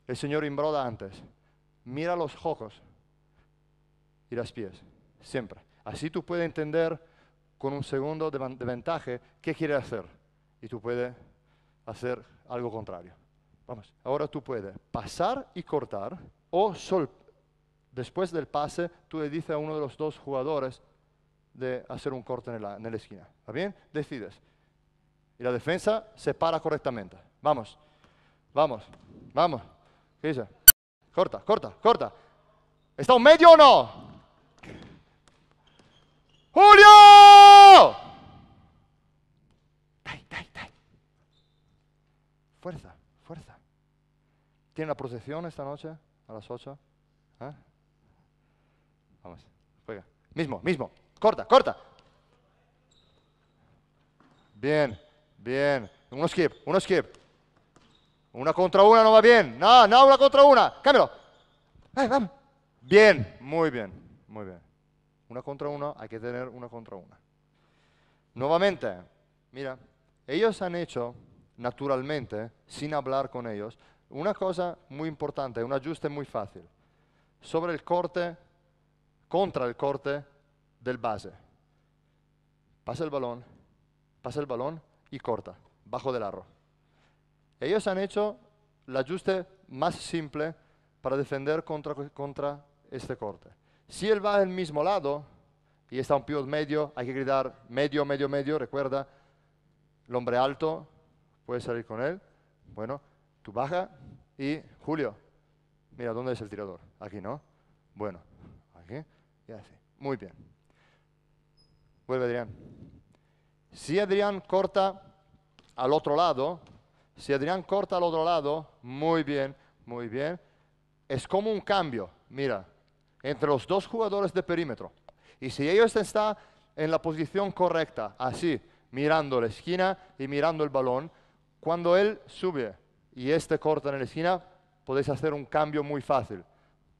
el señor Imbroda antes. Mira los ojos y las pies, siempre. Así tú puedes entender con un segundo de, ventaja qué quiere hacer. Y tú puedes hacer algo contrario. Vamos, ahora tú puedes pasar y cortar o soltar después del pase, tú le dices a uno de los dos jugadores de hacer un corte en la, esquina. ¿Está bien? Decides. Y la defensa se para correctamente. Vamos, vamos, vamos. ¿Qué dice? Corta, corta, corta. ¿Está un medio o no? ¡Julio! ¡Tay, tay, tay! Fuerza, fuerza. ¿Tiene la procesión esta noche a las 8? ¿Eh? ¿Ah? Vamos, juega. Mismo, mismo. Corta, corta. Bien, bien. Uno skip, uno skip. Una contra una no va bien. No, no, una contra una. Cámbialo. Bien, muy bien, muy bien. Una contra uno, hay que tener una contra una. Nuevamente, mira, ellos han hecho naturalmente, sin hablar con ellos, una cosa muy importante, un ajuste muy fácil. Sobre el corte contra el corte del base. Pasa el balón, pasa el balón y corta, bajo del arro. Ellos han hecho el ajuste más simple para defender contra, contra este corte. Si él va al mismo lado y está un pivot medio, hay que gritar medio, medio, medio, recuerda, el hombre alto puede salir con él. Bueno, tú baja y Julio, mira, ¿dónde es el tirador? Aquí, ¿no? Bueno, muy bien. Vuelve Adrián. Si Adrián corta al otro lado, si Adrián corta al otro lado, muy bien, muy bien. Es como un cambio, mira, entre los dos jugadores de perímetro. Y si ellos está en la posición correcta, así, mirando la esquina y mirando el balón, cuando él sube y este corta en la esquina, podéis hacer un cambio muy fácil.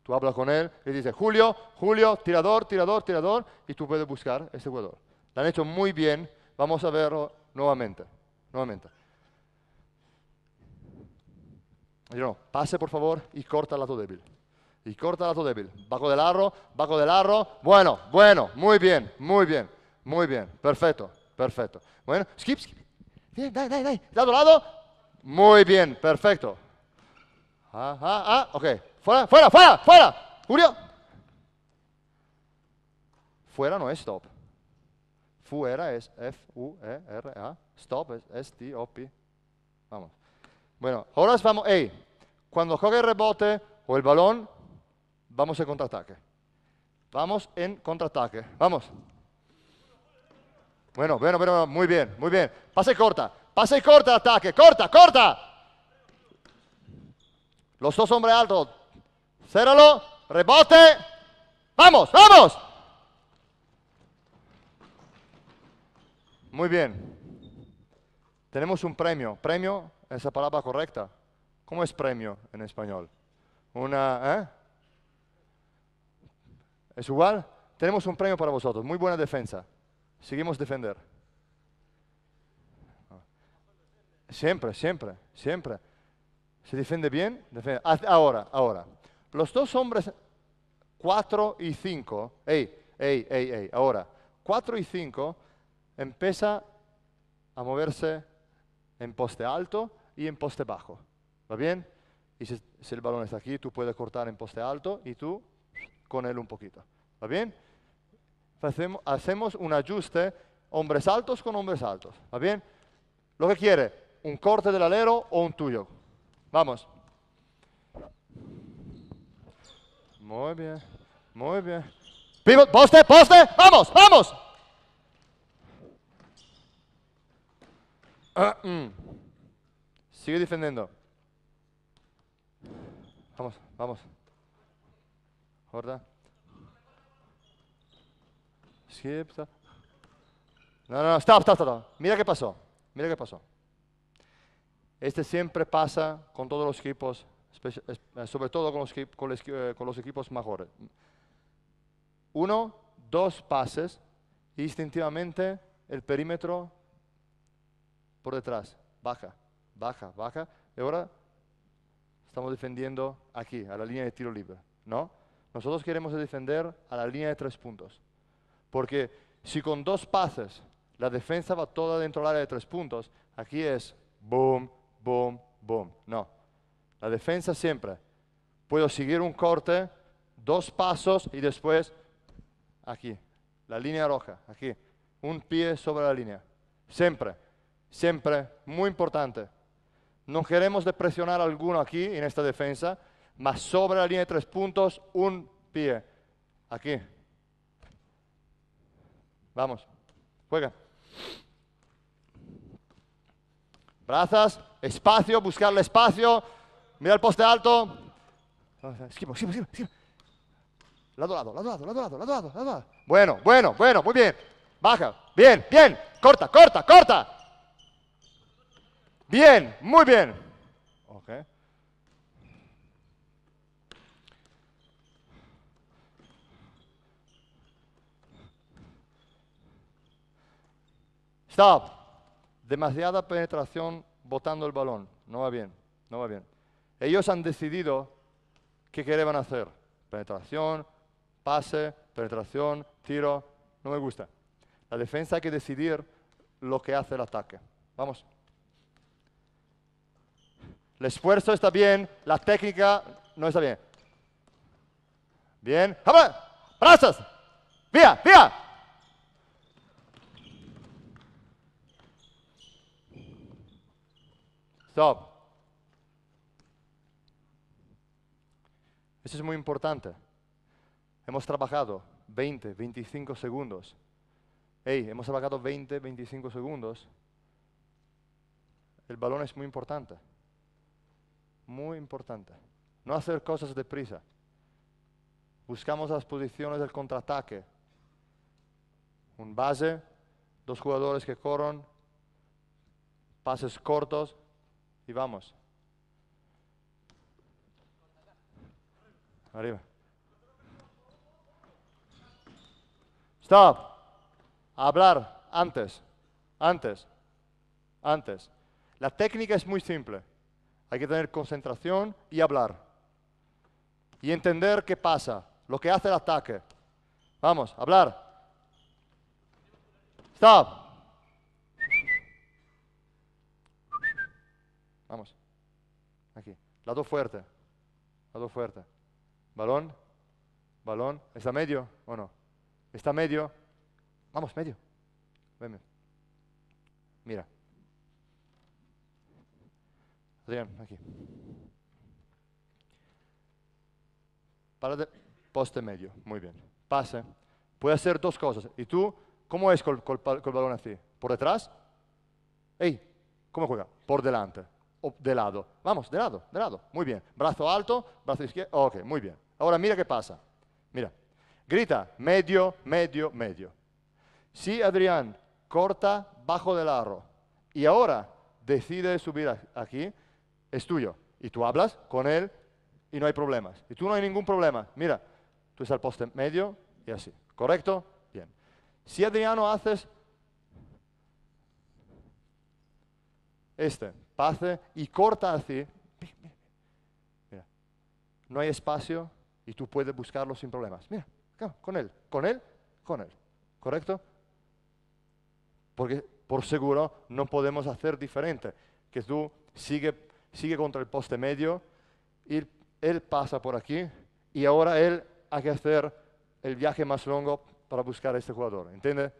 Tú hablas con él y dices, Julio, Julio, tirador, tirador, tirador, y tú puedes buscar ese jugador. Lo han hecho muy bien, vamos a verlo nuevamente. nuevamente. pase por favor y corta el lado débil. Y corta el lado débil. Bajo del arro, bajo del arro. Bueno, bueno, muy bien, muy bien, muy bien. Perfecto, perfecto. Bueno, skip, skip. Bien, dale, dai, Lado, lado. Muy bien, perfecto. Ah, ah, ah, ok. Fuera, fuera, fuera, fuera. Julio. Fuera no es stop. Fuera es F-U-E-R-A. Stop es S-T-O-P. Vamos. Bueno, ahora vamos. Hey, cuando coge el rebote o el balón, vamos en contraataque. Vamos en contraataque. Vamos. Bueno, bueno, bueno, muy bien, muy bien. Pase corta, pase corta, ataque, corta, corta. Los dos hombres altos, Céralo, rebote. ¡Vamos, vamos! Muy bien. Tenemos un premio. ¿Premio? Esa palabra correcta. ¿Cómo es premio en español? Una, ¿eh? ¿Es igual? Tenemos un premio para vosotros. Muy buena defensa. Seguimos defender. Siempre, siempre, siempre. ¿Se defiende bien? Defiende. Ahora, ahora. Los dos hombres 4 y 5, hey, hey, hey, hey, ahora, 4 y 5 empieza a moverse en poste alto y en poste bajo. ¿Va bien? Y si, el balón está aquí, tú puedes cortar en poste alto y tú con él un poquito. ¿Va bien? Hacemos, hacemos un ajuste, hombres altos con hombres altos. ¿Va bien? Lo que quiere, un corte del alero o un tuyo. Vamos. Muy bien, muy bien. Pivot, poste, poste, vamos, vamos. Ah, mm. Sigue defendiendo. Vamos, vamos. Horda. Skip, stop. No, no, stop, stop, stop. Mira qué pasó. Mira qué pasó. Este siempre pasa con todos los equipos eh, sobre todo con los, eh, equipos mayores Uno, dos pases, y instintivamente el perímetro por detrás, baja, baja, baja, y ahora estamos defendiendo aquí, a la línea de tiro libre, ¿no? Nosotros queremos defender a la línea de tres puntos, porque si con dos pases la defensa va toda dentro del área de tres puntos, aquí es boom, boom, boom, no. La defensa siempre. Puedo seguir un corte, dos pasos y después aquí. La línea roja, aquí. Un pie sobre la línea. Siempre, siempre, muy importante. No queremos depresionar a alguno aquí en esta defensa, más sobre la línea de tres puntos, un pie. Aquí. Vamos, juega. Brazas, espacio, buscarle espacio. Mira el poste alto. Esquivo, esquivo, esquivo. Lado, lado, lado, lado, lado, lado, lado, lado. Bueno, bueno, bueno, muy bien. Baja, bien, bien. Corta, corta, corta. Bien, muy bien. Ok. Stop. Demasiada penetración botando el balón. No va bien, no va bien. Ellos han decidido qué querían hacer. Penetración, pase, penetración, tiro. No me gusta. La defensa hay que decidir lo que hace el ataque. Vamos. El esfuerzo está bien, la técnica no está bien. Bien. ¡Vamos! ¡Brazos! ¡Vía! ¡Vía! Stop. Eso es muy importante. Hemos trabajado 20, 25 segundos. Hey, hemos trabajado 20, 25 segundos. El balón es muy importante. Muy importante. No hacer cosas deprisa. Buscamos las posiciones del contraataque. Un base, dos jugadores que corren, pases cortos y vamos. arriba. Stop. Hablar antes, antes, antes. La técnica es muy simple. Hay que tener concentración y hablar. Y entender qué pasa, lo que hace el ataque. Vamos, hablar. Stop. Vamos. Aquí. Lado fuerte. Lado fuerte. Balón, balón. ¿Está medio o no? ¿Está medio? Vamos, medio. Venme. Mira. Adrián, aquí. Para de, poste medio. Muy bien. Pase. Puede hacer dos cosas. ¿Y tú cómo es con el balón así? ¿Por detrás? ¡Ey! ¿Cómo juega? Por delante. O de lado. Vamos, de lado, de lado. Muy bien. Brazo alto, brazo izquierdo. Ok, muy bien. Ahora mira qué pasa. Mira, grita, medio, medio, medio. Sí, Adrián, corta bajo del arro. Y ahora decide subir aquí, es tuyo. Y tú hablas con él y no hay problemas. Y tú no hay ningún problema. Mira, tú estás al poste medio y así. ¿Correcto? Bien. Si Adriano haces este, pase y corta así, no hay espacio, y tú puedes buscarlo sin problemas. Mira, con él, con él, con él. ¿Correcto? Porque por seguro no podemos hacer diferente. Que tú sigue, sigue contra el poste medio, y él pasa por aquí y ahora él ha que hacer el viaje más largo para buscar a este jugador. ¿Entiende?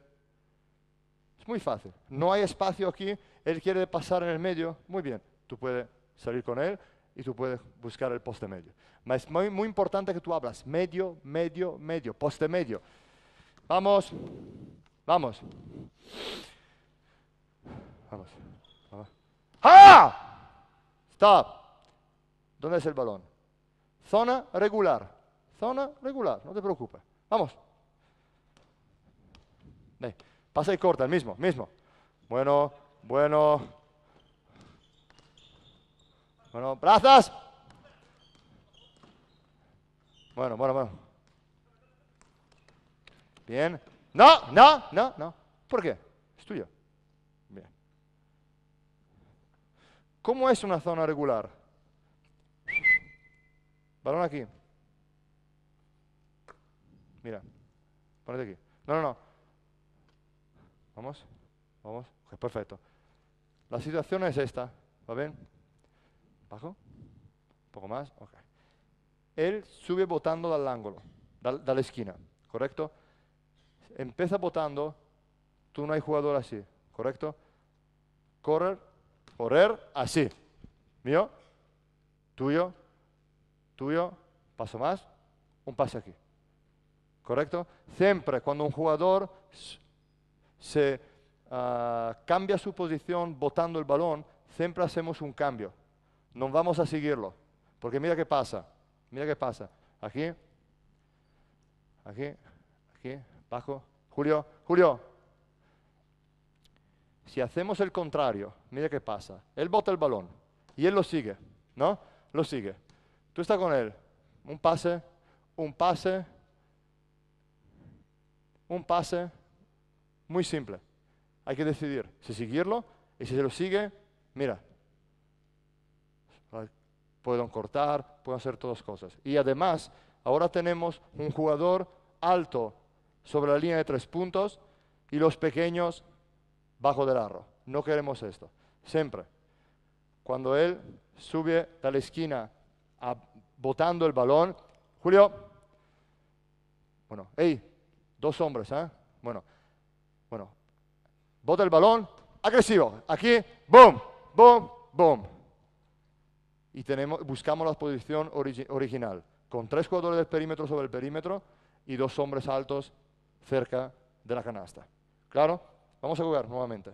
Es muy fácil. No hay espacio aquí, él quiere pasar en el medio, muy bien. Tú puedes salir con él y tú puedes buscar el poste medio. Pero es muy, muy importante que tú hablas medio, medio, medio, poste medio. Vamos, vamos. Vamos. ¡Ah! Stop. ¿Dónde es el balón? Zona regular. Zona regular, no te preocupes. Vamos. Pasa y corta, el mismo, mismo. Bueno, bueno, bueno, ¡brazas! Bueno, bueno, bueno. Bien. No, no, no, no. ¿Por qué? Es tuyo. Bien. ¿Cómo es una zona regular? Balón aquí. Mira. Ponete aquí. No, no, no. Vamos. Vamos. perfecto. La situación es esta. ¿Va bien? ¿Bajo? ¿Un poco más? Ok. Él sube botando al ángulo, de la esquina, ¿correcto? Empieza botando, tú no hay jugador así, ¿correcto? Correr, correr así. Mío, tuyo, tuyo, paso más, un pase aquí. ¿Correcto? Siempre cuando un jugador se ah, cambia su posición botando el balón, siempre hacemos un cambio no vamos a seguirlo. Porque mira qué pasa, mira qué pasa. Aquí, aquí, aquí, bajo. Julio, Julio, si hacemos el contrario, mira qué pasa. Él bota el balón y él lo sigue, ¿no? Lo sigue. Tú estás con él. Un pase, un pase, un pase. Muy simple. Hay que decidir si seguirlo y si se lo sigue, mira, Pueden cortar, puedo hacer todas cosas. Y además, ahora tenemos un jugador alto sobre la línea de tres puntos y los pequeños bajo del arro. No queremos esto. Siempre, cuando él sube a la esquina botando el balón, Julio, bueno, hey, dos hombres, ¿eh? Bueno, bueno, bota el balón, agresivo, aquí, boom, boom, boom y buscamos la posición original, con tres jugadores del perímetro sobre el perímetro y dos hombres altos cerca de la canasta. ¿Claro? Vamos a jugar nuevamente.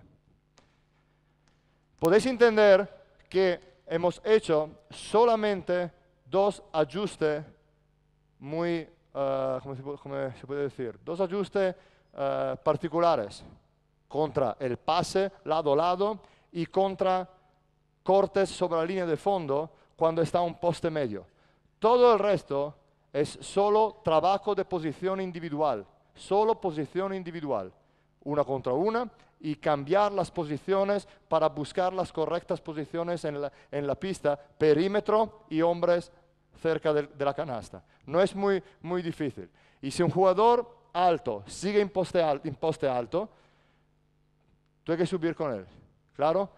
Podéis entender que hemos hecho solamente dos ajustes muy, eh, ¿cómo, se puede, decir? Dos ajustes eh, particulares contra el pase lado a lado y contra cortes sobre la línea de fondo cuando está un poste medio. Todo el resto es solo trabajo de posición individual, solo posición individual, una contra una, y cambiar las posiciones para buscar las correctas posiciones en la, pista, perímetro y hombres cerca de, la canasta. No es muy, muy difícil. Y si un jugador alto sigue en poste, en poste alto, tú hay que subir con él. Claro,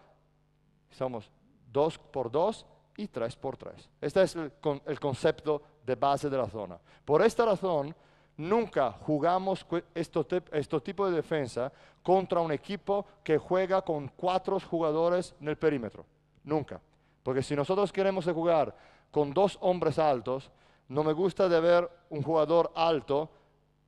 estamos dos por dos y tres por tres. Este es el, concepto de base de la zona. Por esta razón, nunca jugamos este tipo de defensa contra un equipo que juega con cuatro jugadores en el perímetro. Nunca. Porque si nosotros queremos jugar con dos hombres altos, no me gusta de ver un jugador alto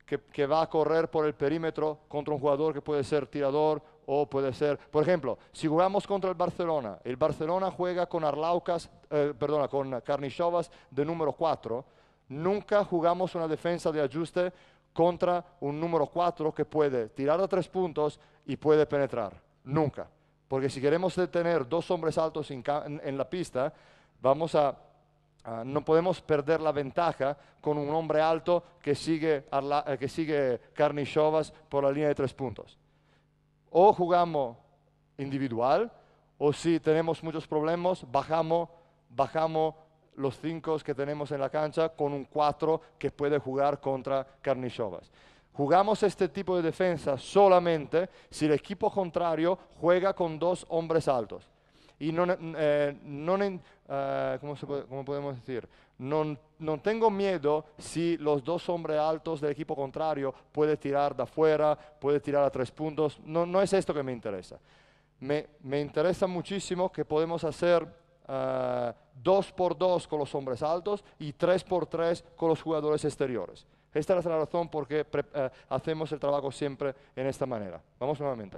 que, que, va a correr por el perímetro contra un jugador que puede ser tirador o puede ser, por ejemplo, si jugamos contra el Barcelona, el Barcelona juega con Arlaucas, eh, perdona, con Carnichovas de número 4, nunca jugamos una defensa de ajuste contra un número 4 que puede tirar a tres puntos y puede penetrar. Nunca. Porque si queremos tener dos hombres altos en, la pista, vamos a no podemos perder la ventaja con un hombre alto que sigue, eh, que sigue por la línea de tres puntos o jugamos individual, o si tenemos muchos problemas, bajamos, bajamos los cinco que tenemos en la cancha con un 4 que puede jugar contra Carnichovas. Jugamos este tipo de defensa solamente si el equipo contrario juega con dos hombres altos. Y no, eh, no, eh, ¿cómo, podemos decir? No, tengo miedo si los dos hombres altos del equipo contrario puede tirar de afuera, puede tirar a tres puntos. No, no es esto que me interesa. Me, interesa muchísimo que podemos hacer eh, dos por dos con los hombres altos y tres por tres con los jugadores exteriores. Esta es la razón por qué eh, hacemos el trabajo siempre en esta manera. Vamos nuevamente.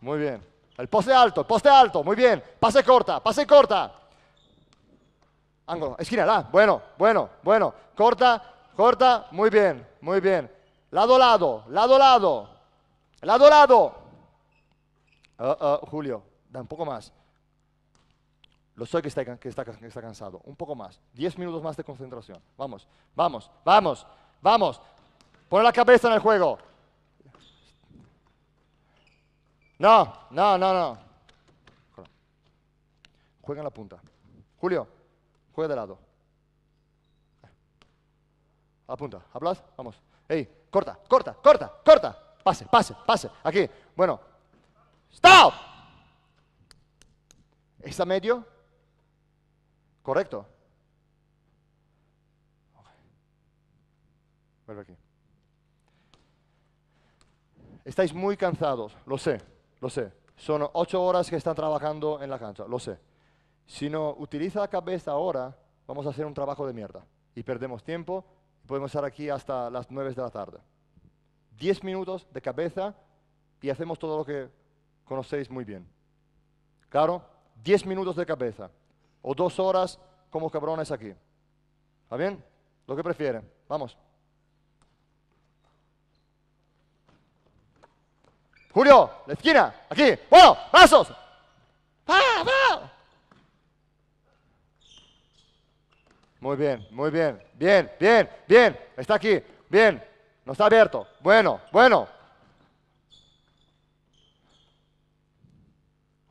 Muy bien. El poste alto, el poste alto, muy bien. Pase corta, pase corta. Ángulo, esquina, la. Bueno, bueno, bueno. Corta, corta, muy bien, muy bien. Lado, lado, lado, lado. Lado, lado. Oh, oh, Julio, da un poco más. Lo soy que está, está, cansado. Un poco más. Diez minutos más de concentración. Vamos, vamos, vamos, vamos. Pon la cabeza en el juego. No, no, no, no. Juega en la punta. Julio, juega de lado. Apunta, hablas, vamos. Ey, corta, corta, corta, corta. Pase, pase, pase. Aquí, bueno. ¡Stop! ¿Está medio? Correcto. Vuelve aquí. Estáis muy cansados, lo sé lo sé. Son ocho horas que están trabajando en la cancha, lo sé. Si no utiliza la cabeza ahora, vamos a hacer un trabajo de mierda. Y perdemos tiempo, y podemos estar aquí hasta las nueve de la tarde. Diez minutos de cabeza y hacemos todo lo que conocéis muy bien. Claro, diez minutos de cabeza. O dos horas como cabrones aquí. ¿Está bien? Lo que prefieren. Vamos. Julio, la esquina, aquí, bueno, brazos. Muy bien, muy bien, bien, bien, bien, está aquí, bien, no está abierto, bueno, bueno.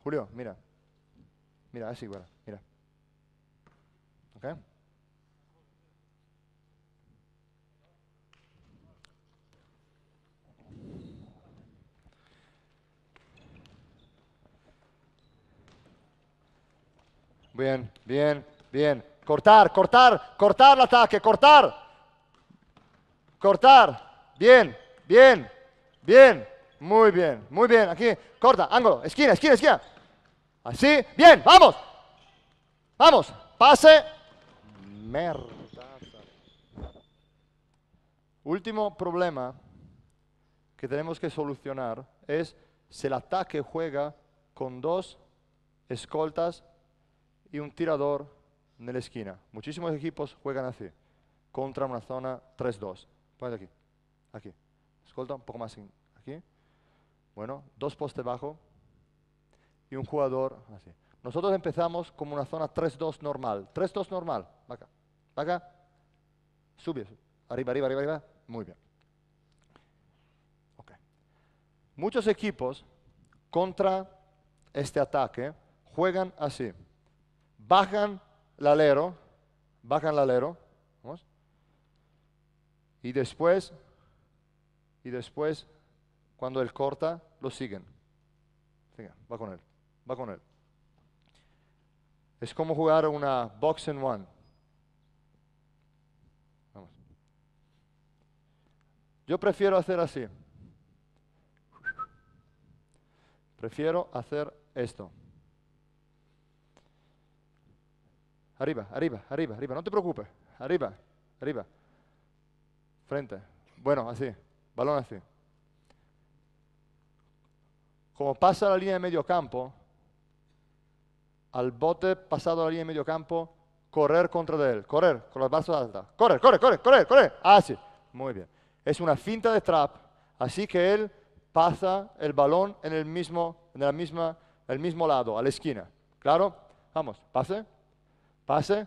Julio, mira, mira, así, bueno, mira. ¿Ok? bien, bien, bien. Cortar, cortar, cortar el ataque, cortar. Cortar. Bien, bien, bien. Muy bien, muy bien. Aquí, corta, ángulo, esquina, esquina, esquina. Así, bien, vamos. Vamos, pase. Merda. Último problema que tenemos que solucionar es si el ataque juega con dos escoltas y un tirador en la esquina. Muchísimos equipos juegan así, contra una zona 3-2. Ponete aquí, aquí. Escolta un poco más aquí. Bueno, dos postes bajo y un jugador así. Nosotros empezamos como una zona 3-2 normal. 3-2 normal. Acá. Acá. sube, Arriba, arriba, arriba, arriba. Muy bien. Muchos equipos contra este ataque juegan así bajan el alero, bajan el alero, ¿vamos? y después, y después, cuando él corta, lo siguen. va con él, va con él. Es como jugar una box and one. Vamos. Yo prefiero hacer así. Prefiero hacer esto. Arriba, arriba, arriba, arriba. No te preocupes. Arriba, arriba. Frente. Bueno, así. Balón así. Como pasa la línea de medio campo, al bote pasado la línea de medio campo, correr contra de él. Correr, con los brazos altas, Correr, correr, correr, correr, correr. Así. Ah, Muy bien. Es una finta de trap. Así que él pasa el balón en el mismo, en la misma, el mismo lado, a la esquina. ¿Claro? Vamos, pase. Pase,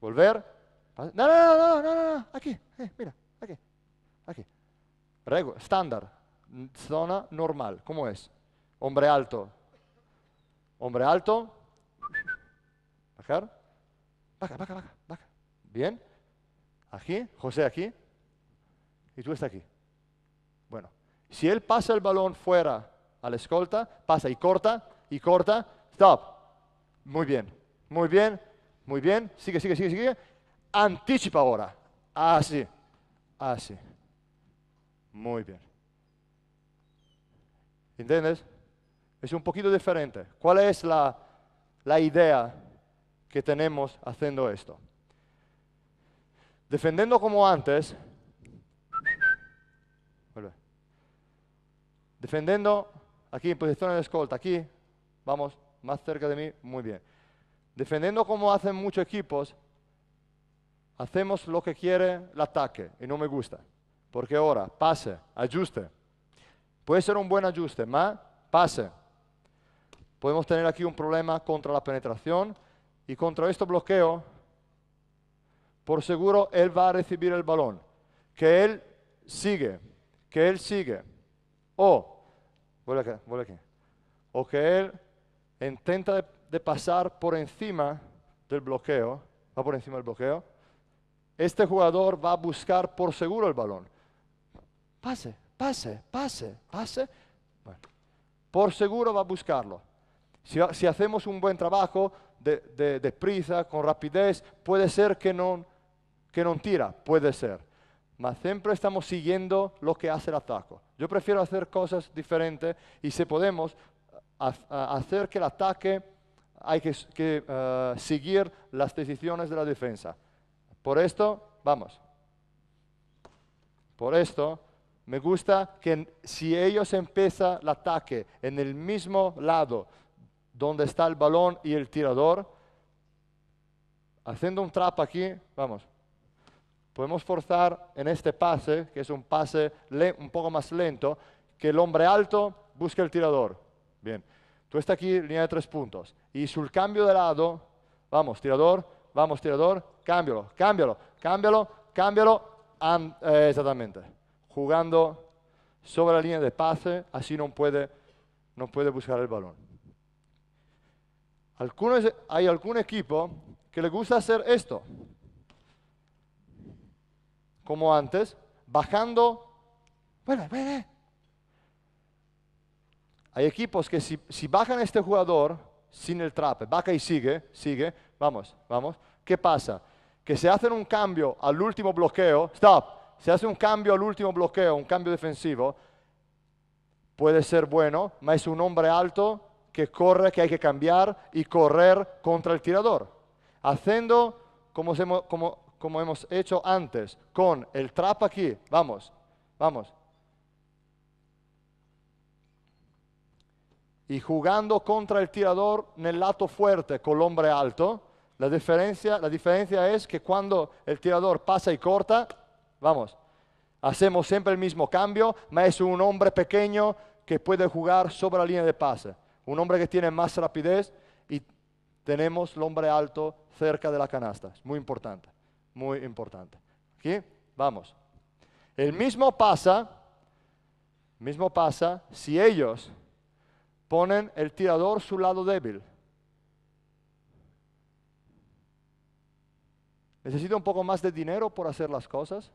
volver. No, no, no, no, no, no, aquí, eh, mira, aquí, aquí. Rego, estándar, zona normal, ¿cómo es? Hombre alto. Hombre alto. Bajar. bajar baja, baja, Bien. Aquí, José aquí. Y tú estás aquí. Bueno, si él pasa el balón fuera a la escolta, pasa y corta, y corta, stop. Muy bien, muy bien, muy bien, sigue, sigue, sigue, sigue. Anticipa ahora. Así, así. Muy bien. ¿Entiendes? Es un poquito diferente. ¿Cuál es la, la idea que tenemos haciendo esto? Defendiendo como antes, defendiendo aquí en posición de escolta, aquí, vamos, más cerca de mí, muy bien defendiendo como hacen muchos equipos, hacemos lo que quiere el ataque y no me gusta. Porque ahora, pase, ajuste. Puede ser un buen ajuste, más pase. Podemos tener aquí un problema contra la penetración y contra este bloqueo, por seguro él va a recibir el balón. Que él sigue, que él sigue. O, vuelve aquí. O que él intenta de pasar por encima del bloqueo, va por encima del bloqueo, este jugador va a buscar por seguro el balón. Pase, pase, pase, pase. por seguro va a buscarlo. Si, hacemos un buen trabajo de, prisa, con rapidez, puede ser que no que tira, puede ser. Mas siempre estamos siguiendo lo que hace el ataque. Yo prefiero hacer cosas diferentes y si podemos hacer que el ataque hay que, eh, seguir las decisiones de la defensa. Por esto, vamos. Por esto, me gusta que si ellos empiezan el ataque en el mismo lado donde está el balón y el tirador, haciendo un trap aquí, vamos, podemos forzar en este pase, que es un pase un poco más lento, que el hombre alto busque el tirador. Bien, Tú aquí, línea de tres puntos. Y su cambio de lado, vamos, tirador, vamos, tirador, cámbialo, cámbialo, cámbialo, cámbialo, eh, exactamente. Jugando sobre la línea de pase, así no puede, no puede buscar el balón. hay algún equipo que le gusta hacer esto, como antes, bajando, bueno, hay equipos que si, bajan a este jugador sin el trape, baja y sigue, sigue, vamos, vamos, ¿qué pasa? Que se hacen un cambio al último bloqueo, stop, se hace un cambio al último bloqueo, un cambio defensivo, puede ser bueno, más es un hombre alto que corre, que hay que cambiar y correr contra el tirador. Haciendo como, como hemos hecho antes, con el trap aquí, vamos, vamos, y jugando contra el tirador en el lato fuerte con hombre alto, la diferencia, la diferencia es que cuando el tirador pasa y corta, vamos, hacemos siempre el mismo cambio, más es un hombre pequeño que puede jugar sobre la línea de pase, un hombre que tiene más rapidez y tenemos el hombre alto cerca de la canasta, es muy importante, muy importante. Aquí, vamos. El mismo pasa, mismo pasa si ellos Ponen el tirador su lado débil. ¿Necesita un poco más de dinero por hacer las cosas?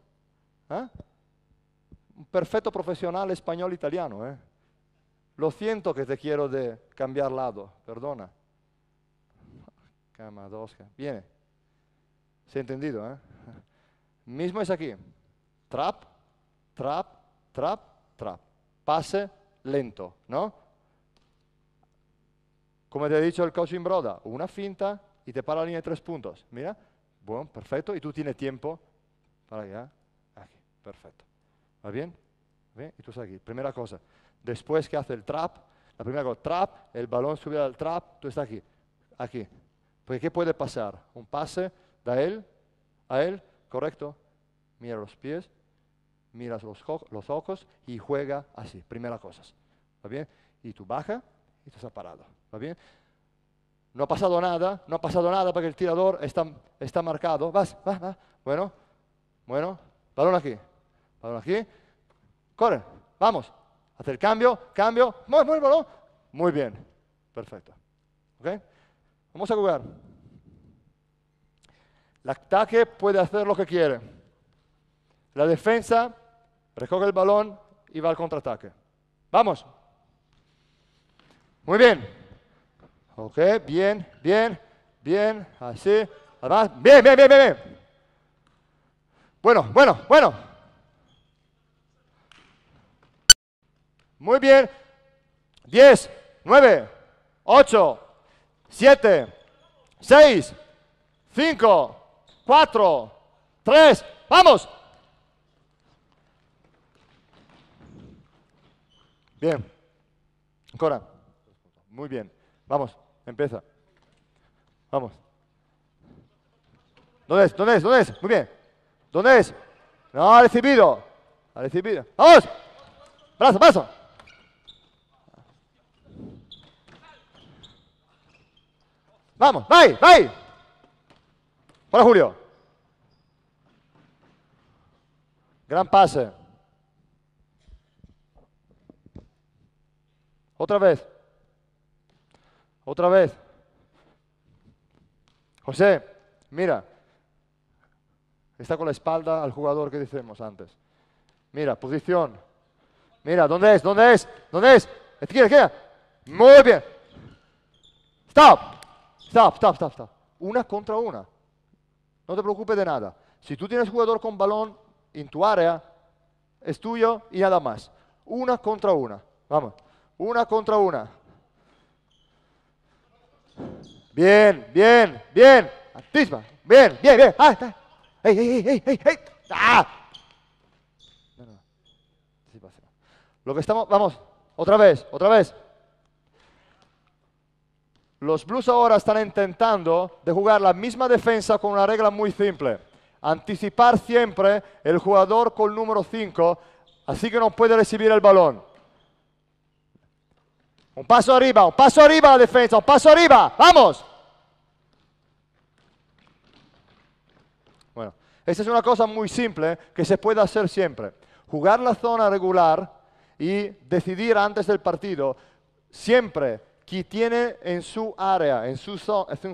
¿Ah? Un perfecto profesional español-italiano. ¿eh? Lo siento que te quiero de cambiar lado, perdona. Cama dos, viene. ¿Se ha entendido? Eh? Mismo es aquí. Trap, trap, trap, trap. Pase lento, ¿no? Como te he dicho, el coaching broda, una finta y te para la línea de tres puntos. Mira, bueno, perfecto, y tú tienes tiempo para allá, aquí, ah, ah, perfecto. ¿Va bien? Y tú estás aquí. Primera cosa. Después que hace el trap, la primera cosa, trap, el balón sube al trap, tú estás aquí, aquí. Porque ¿qué puede pasar? Un pase de él a él, correcto. Mira los pies, miras los, los ojos y juega así. Primera cosa. ¿Va bien? Y tú baja y tú estás parado bien? No ha pasado nada, no ha pasado nada porque el tirador está, está marcado. Vas, vas, vas. Bueno, bueno, balón aquí, balón aquí. Corre, vamos. Hacer cambio, cambio. Mueve, mueve el balón. Muy bien, perfecto. ¿Ok? Vamos a jugar. El ataque puede hacer lo que quiere. La defensa recoge el balón y va al contraataque. Vamos. Muy bien. Ok, bien, bien, bien, así. Además, bien, bien, bien, bien, bien. Bueno, bueno, bueno. Muy bien. 10, 9, 8, 7, 6, 5, 4, 3, vamos. Bien. Ancora. Muy bien. Vamos, empieza. Vamos. ¿Dónde es? ¿Dónde es? ¿Dónde es? Muy bien. ¿Dónde es? No, ha recibido. Ha recibido. ¡Vamos! ¡Brazo, brazo! ¡Vamos! ¡Vai! ¡Vai! Para Julio. Gran pase. Otra vez. Otra vez. José, mira. Está con la espalda al jugador que decimos antes. Mira, posición. Mira, ¿dónde es? ¿Dónde es? ¿Dónde es? Izquierda, izquierda. Muy bien. Stop. Stop, stop, stop, stop. Una contra una. No te preocupes de nada. Si tú tienes jugador con balón en tu área, es tuyo y nada más. Una contra una. Vamos. Una contra una. Bien, bien, bien. Bien, bien, bien. Ah, está. ¡Ey, ey, ey, ey, ey! ¡Ah! No, no. Lo que estamos. Vamos. Otra vez, otra vez. Los Blues ahora están intentando de jugar la misma defensa con una regla muy simple. Anticipar siempre el jugador con número 5, así que no puede recibir el balón. Un paso arriba, un paso arriba la defensa, un paso arriba. ¡Vamos! Esa es una cosa muy simple que se puede hacer siempre. Jugar la zona regular y decidir antes del partido siempre que tiene en su área, en su,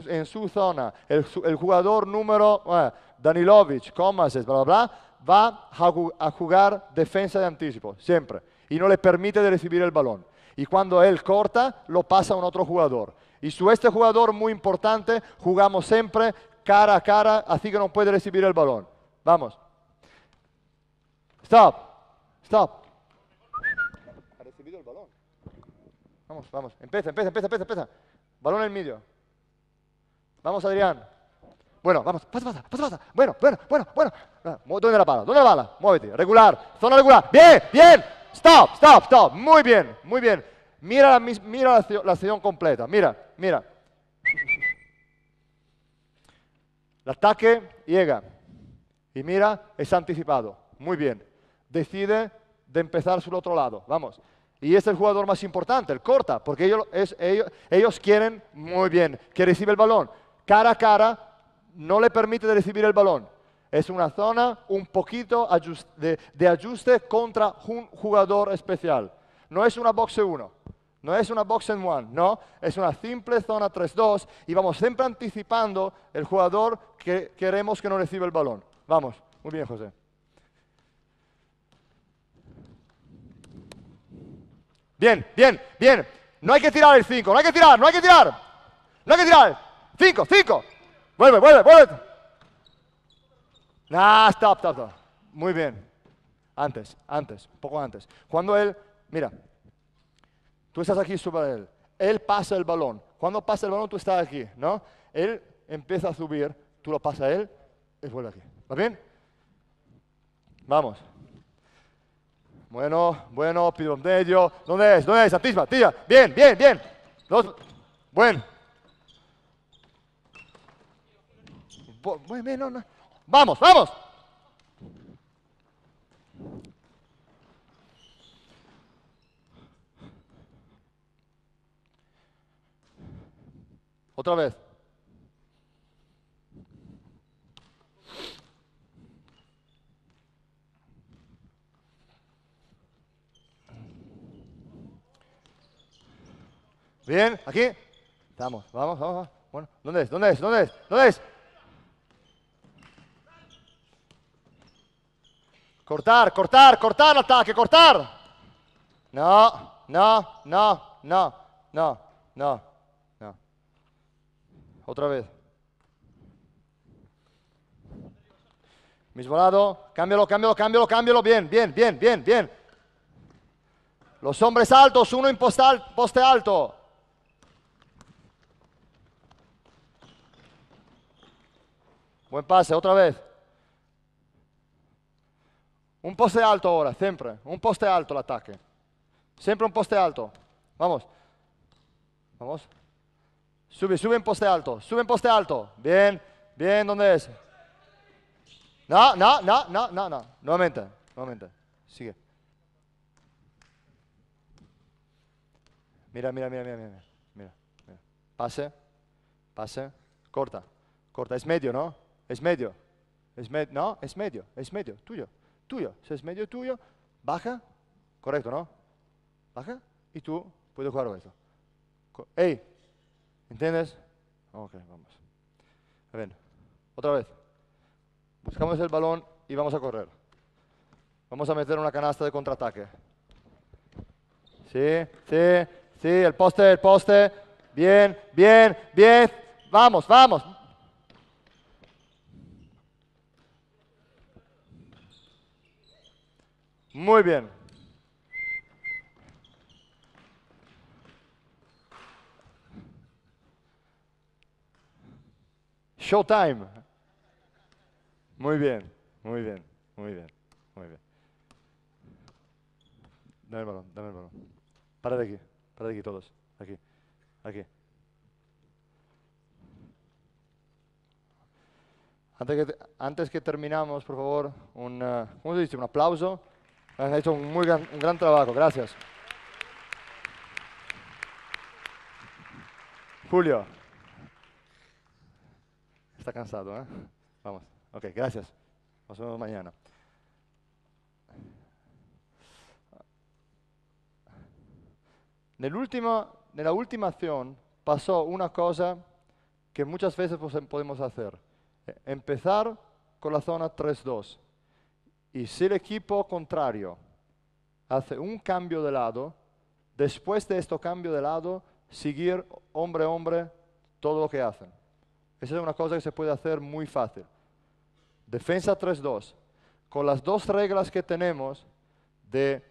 en su zona, el, jugador número eh, Danilovich, Danilovic, Comases, bla, bla, bla, va a, jugar defensa de anticipo, siempre. Y no le permite recibir el balón. Y cuando él corta, lo pasa a un otro jugador. Y su este jugador muy importante, jugamos siempre cara a cara, así que no puede recibir el balón. Vamos. Stop. Stop. Ha recibido el balón. Vamos, vamos. Empieza, empieza, empieza, empieza, empieza. Balón en medio. Vamos, Adrián. Bueno, vamos, pasa, pasa, pasa, pasa. Bueno, bueno, bueno, bueno. Ah, ¿Dónde la bala? ¿Dónde la bala? Muévete, regular, zona regular. Bien, bien. Stop, stop, stop. Muy bien, muy bien. Mira, mira la, la, la sesión completa. Mira, mira. El ataque llega y mira, es anticipado. Muy bien. Decide de empezar su otro lado. Vamos. Y es el jugador más importante, el corta, porque ellos, ellos, quieren, muy bien, que reciba el balón. Cara a cara no le permite recibir el balón. Es una zona un poquito de, de ajuste contra un jugador especial. No es una boxe 1. No es una box and one, no, es una simple zona 3-2 y vamos siempre anticipando el jugador que queremos que no reciba el balón. Vamos, muy bien José. Bien, bien, bien. No hay que tirar el 5, no hay que tirar, no hay que tirar. No hay que tirar. 5, 5. Vuelve, vuelve, vuelve. Nah, stop, stop, stop. Muy bien. Antes, antes, poco antes. Cuando él, mira, Tú estás aquí sobre él. Él pasa el balón. Cuando pasa el balón, tú estás aquí, ¿no? Él empieza a subir, tú lo pasas a él, él vuelve aquí. ¿Va bien? Vamos. Bueno, bueno, pido medio. ¿Dónde es? ¿Dónde es? Santísima, tía. Bien, bien, bien. Dos. Buen. Bueno, no. Vamos, vamos. Otra vez. Bien, aquí. Vamos, vamos, vamos. Bueno, ¿dónde es? ¿Dónde es? ¿Dónde es? ¿Dónde es? Cortar, cortar, cortar ataque, cortar. No, no, no, no, no, no otra vez. lado. cámbialo, cámbialo, cámbialo, cámbialo, bien, bien, bien, bien, bien. Los hombres altos, uno en poste alto. Buen pase, otra vez. Un poste alto ahora, siempre. Un poste alto el ataque. Siempre un poste alto. Vamos. Vamos. Sube, sube en poste alto, sube en poste alto. Bien, bien, ¿dónde es? No, no, no, no, no, no. Nuevamente, nuevamente. Sigue. Mira, mira, mira, mira, mira. mira, mira. Pase, pase, corta, corta. Es medio, ¿no? Es medio. Es no, es medio, es medio, tuyo, tuyo. Si es medio tuyo, baja, correcto, ¿no? Baja y tú puedes jugar esto. ¡Ey! ¿Entiendes? Ok, vamos. ver, otra vez. Buscamos el balón y vamos a correr. Vamos a meter una canasta de contraataque. Sí, sí, sí, el poste, el poste. Bien, bien, bien. Vamos, vamos. Muy bien. Showtime. Muy bien, muy bien, muy bien, muy bien. Dame el balón, dame el balón. Para de aquí, para de aquí todos. Aquí, aquí. Antes que, antes que terminamos, por favor, un, eh, aplauso. Ha hecho un muy un gran trabajo, gracias. Julio está cansado. ¿eh? Vamos. Ok, gracias. Nos vemos mañana. en la última acción pasó una cosa que muchas veces podemos hacer. E, empezar con la zona 3-2. Y si el equipo contrario hace un cambio de lado, después de este cambio de lado, seguir hombre a hombre todo lo que hacen. Esa es una cosa que se puede hacer muy fácil. Defensa 3-2. Con las dos reglas que tenemos de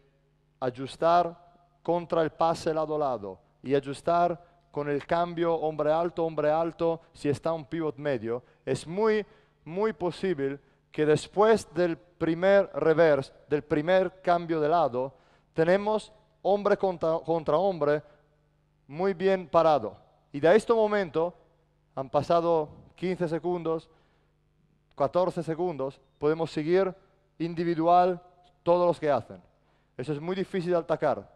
ajustar contra el pase lado a lado y ajustar con el cambio hombre alto, hombre alto, si está un pivot medio, es muy, muy posible que después del primer reverse, del primer cambio de lado, tenemos hombre contra, contra hombre muy bien parado. Y de este momento han pasado 15 segundos, 14 segundos, podemos seguir individual todos los que hacen. Eso es muy difícil de atacar,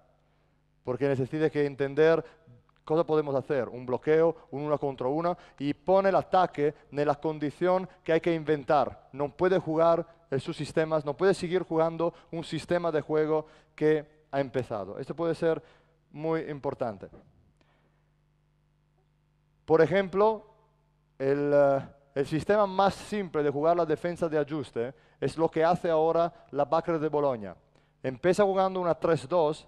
porque necesita que entender cosa podemos hacer, un bloqueo, un uno contra una y pone el ataque en la condición que hay que inventar. No puede jugar en sus sistemas, no puede seguir jugando un sistema de juego que ha empezado. Esto puede ser muy importante. Por ejemplo, eh, el, sistema más simple de jugar la defensa de ajuste es lo que hace ahora la Bacre de Bologna Empieza jugando una 3-2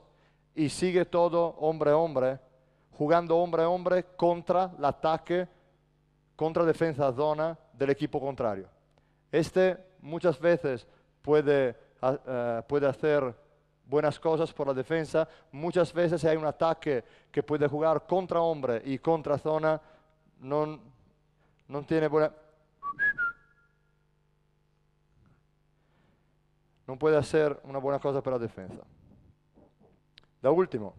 y sigue todo hombre-hombre, jugando hombre-hombre contra el ataque, contra defensa zona del equipo contrario. Este muchas veces puede, eh, puede hacer buenas cosas por la defensa, muchas veces hay un ataque que puede jugar contra hombre y contra zona, no tiene buena... No puede ser una buena cosa para la defensa. Da último,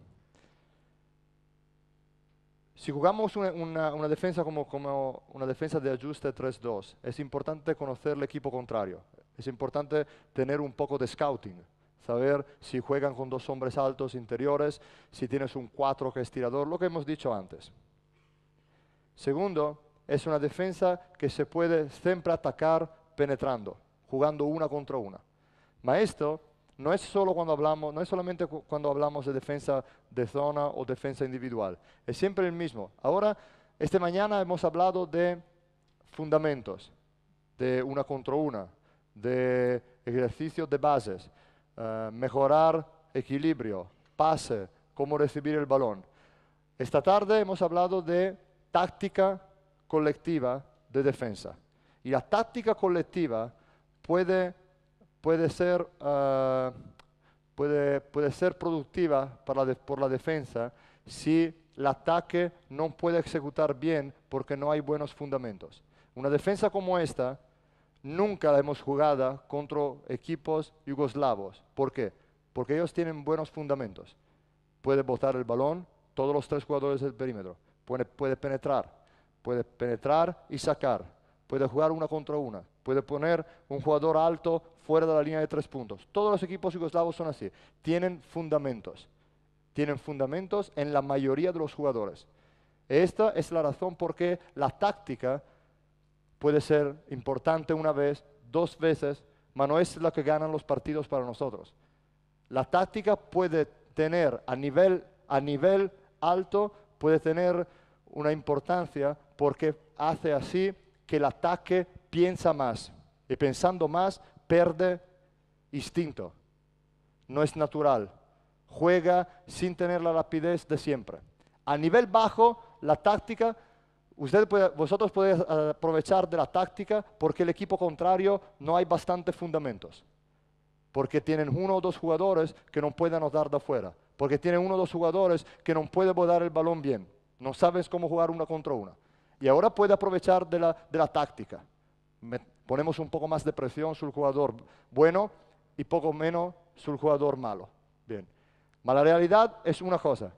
si jugamos una, defensa como, como, una defensa de ajuste 3-2, es importante conocer el equipo contrario. Es importante tener un poco de scouting, saber si juegan con dos hombres altos interiores, si tienes un 4 que es tirador, lo que hemos dicho antes. Segundo, es una defensa que se puede siempre atacar penetrando, jugando una contra una. Maestro, no es solo cuando hablamos, no es solamente cuando hablamos de defensa de zona o defensa individual, es siempre el mismo. Ahora, esta mañana hemos hablado de fundamentos, de una contra una, de ejercicios de bases, eh, mejorar equilibrio, pase, cómo recibir el balón. Esta tarde hemos hablado de táctica colectiva de defensa. Y la táctica colectiva puede, puede, ser, ah, puede, puede ser productiva para por la defensa si el ataque no puede ejecutar bien porque no hay buenos fundamentos. Una defensa como esta nunca la hemos jugado contra equipos yugoslavos. ¿Por qué? Porque ellos tienen buenos fundamentos. Puede botar el balón, todos los tres jugadores del perímetro. Puede, puede penetrar, puede penetrar y sacar, puede jugar una contra una, puede poner un jugador alto fuera de la línea de tres puntos. Todos los equipos yugoslavos son así, tienen fundamentos, tienen fundamentos en la mayoría de los jugadores. Esta es la razón por qué la táctica puede ser importante una vez, dos veces, pero no es la que ganan los partidos para nosotros. La táctica puede tener a nivel, a nivel alto, puede tener una importancia porque hace así que el ataque piensa más y pensando más pierde instinto. No es natural. Juega sin tener la rapidez de siempre. A nivel bajo, la táctica, usted vosotros podéis eh, aprovechar de la táctica porque el equipo contrario no hay bastantes fundamentos. Porque tienen uno o dos jugadores que no pueden dar de afuera. Porque tienen uno o dos jugadores que no pueden botar el balón bien no sabes cómo jugar una contra una. Y ahora puede aprovechar de la, de la táctica. ponemos un poco más de presión sobre el jugador bueno y poco menos sobre el jugador malo. Bien. la realidad es una cosa.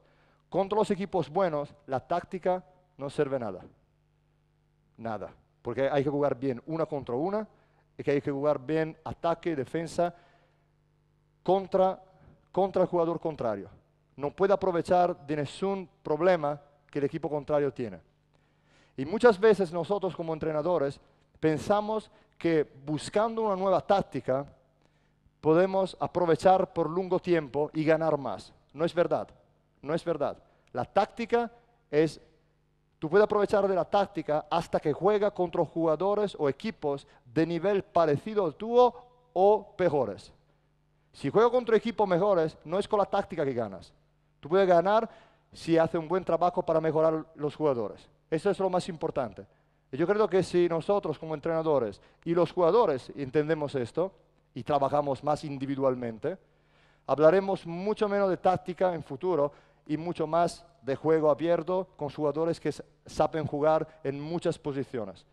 Contra los equipos buenos, la táctica no sirve nada. Nada. Porque hay que jugar bien una contra una y que hay que jugar bien ataque, y defensa, contra, contra el jugador contrario. No puede aprovechar de ningún problema que el equipo contrario tiene. Y muchas veces nosotros como entrenadores pensamos que buscando una nueva táctica podemos aprovechar por largo tiempo y ganar más. No es verdad, no es verdad. La táctica es, tú puedes aprovechar de la táctica hasta que juega contra jugadores o equipos de nivel parecido al tuyo o peores. Si juega contra equipos mejores, no es con la táctica que ganas. Tú puedes ganar si hace un buen trabajo para mejorar los jugadores. Eso es lo más importante. Yo creo que si nosotros como entrenadores y los jugadores entendemos esto y trabajamos más individualmente, hablaremos mucho menos de táctica en futuro y mucho más de juego abierto con jugadores que saben jugar en muchas posiciones.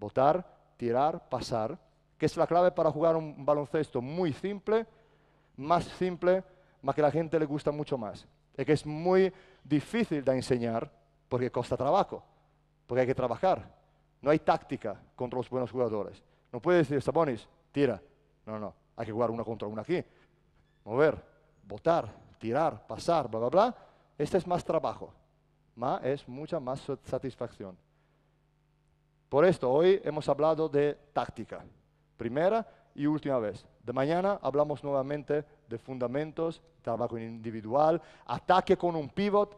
Botar, tirar, pasar, que es la clave para jugar un baloncesto muy simple, más simple, más que a la gente le gusta mucho más. Y que es muy difícil de enseñar porque cuesta trabajo, porque hay que trabajar. No hay táctica contra los buenos jugadores. No puedes decir, Sabonis, tira. No, no, hay que jugar uno contra uno aquí. Mover, botar, tirar, pasar, bla, bla, bla. Este es más trabajo, más es mucha más satisfacción. Por esto, hoy hemos hablado de táctica, primera y última vez. De mañana hablamos nuevamente de fundamentos, trabajo individual, ataque con un pivot,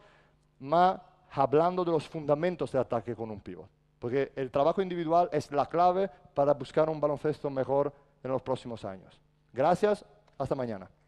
más hablando de los fundamentos de ataque con un pivot. Porque el trabajo individual es la clave para buscar un baloncesto mejor en los próximos años. Gracias, hasta mañana.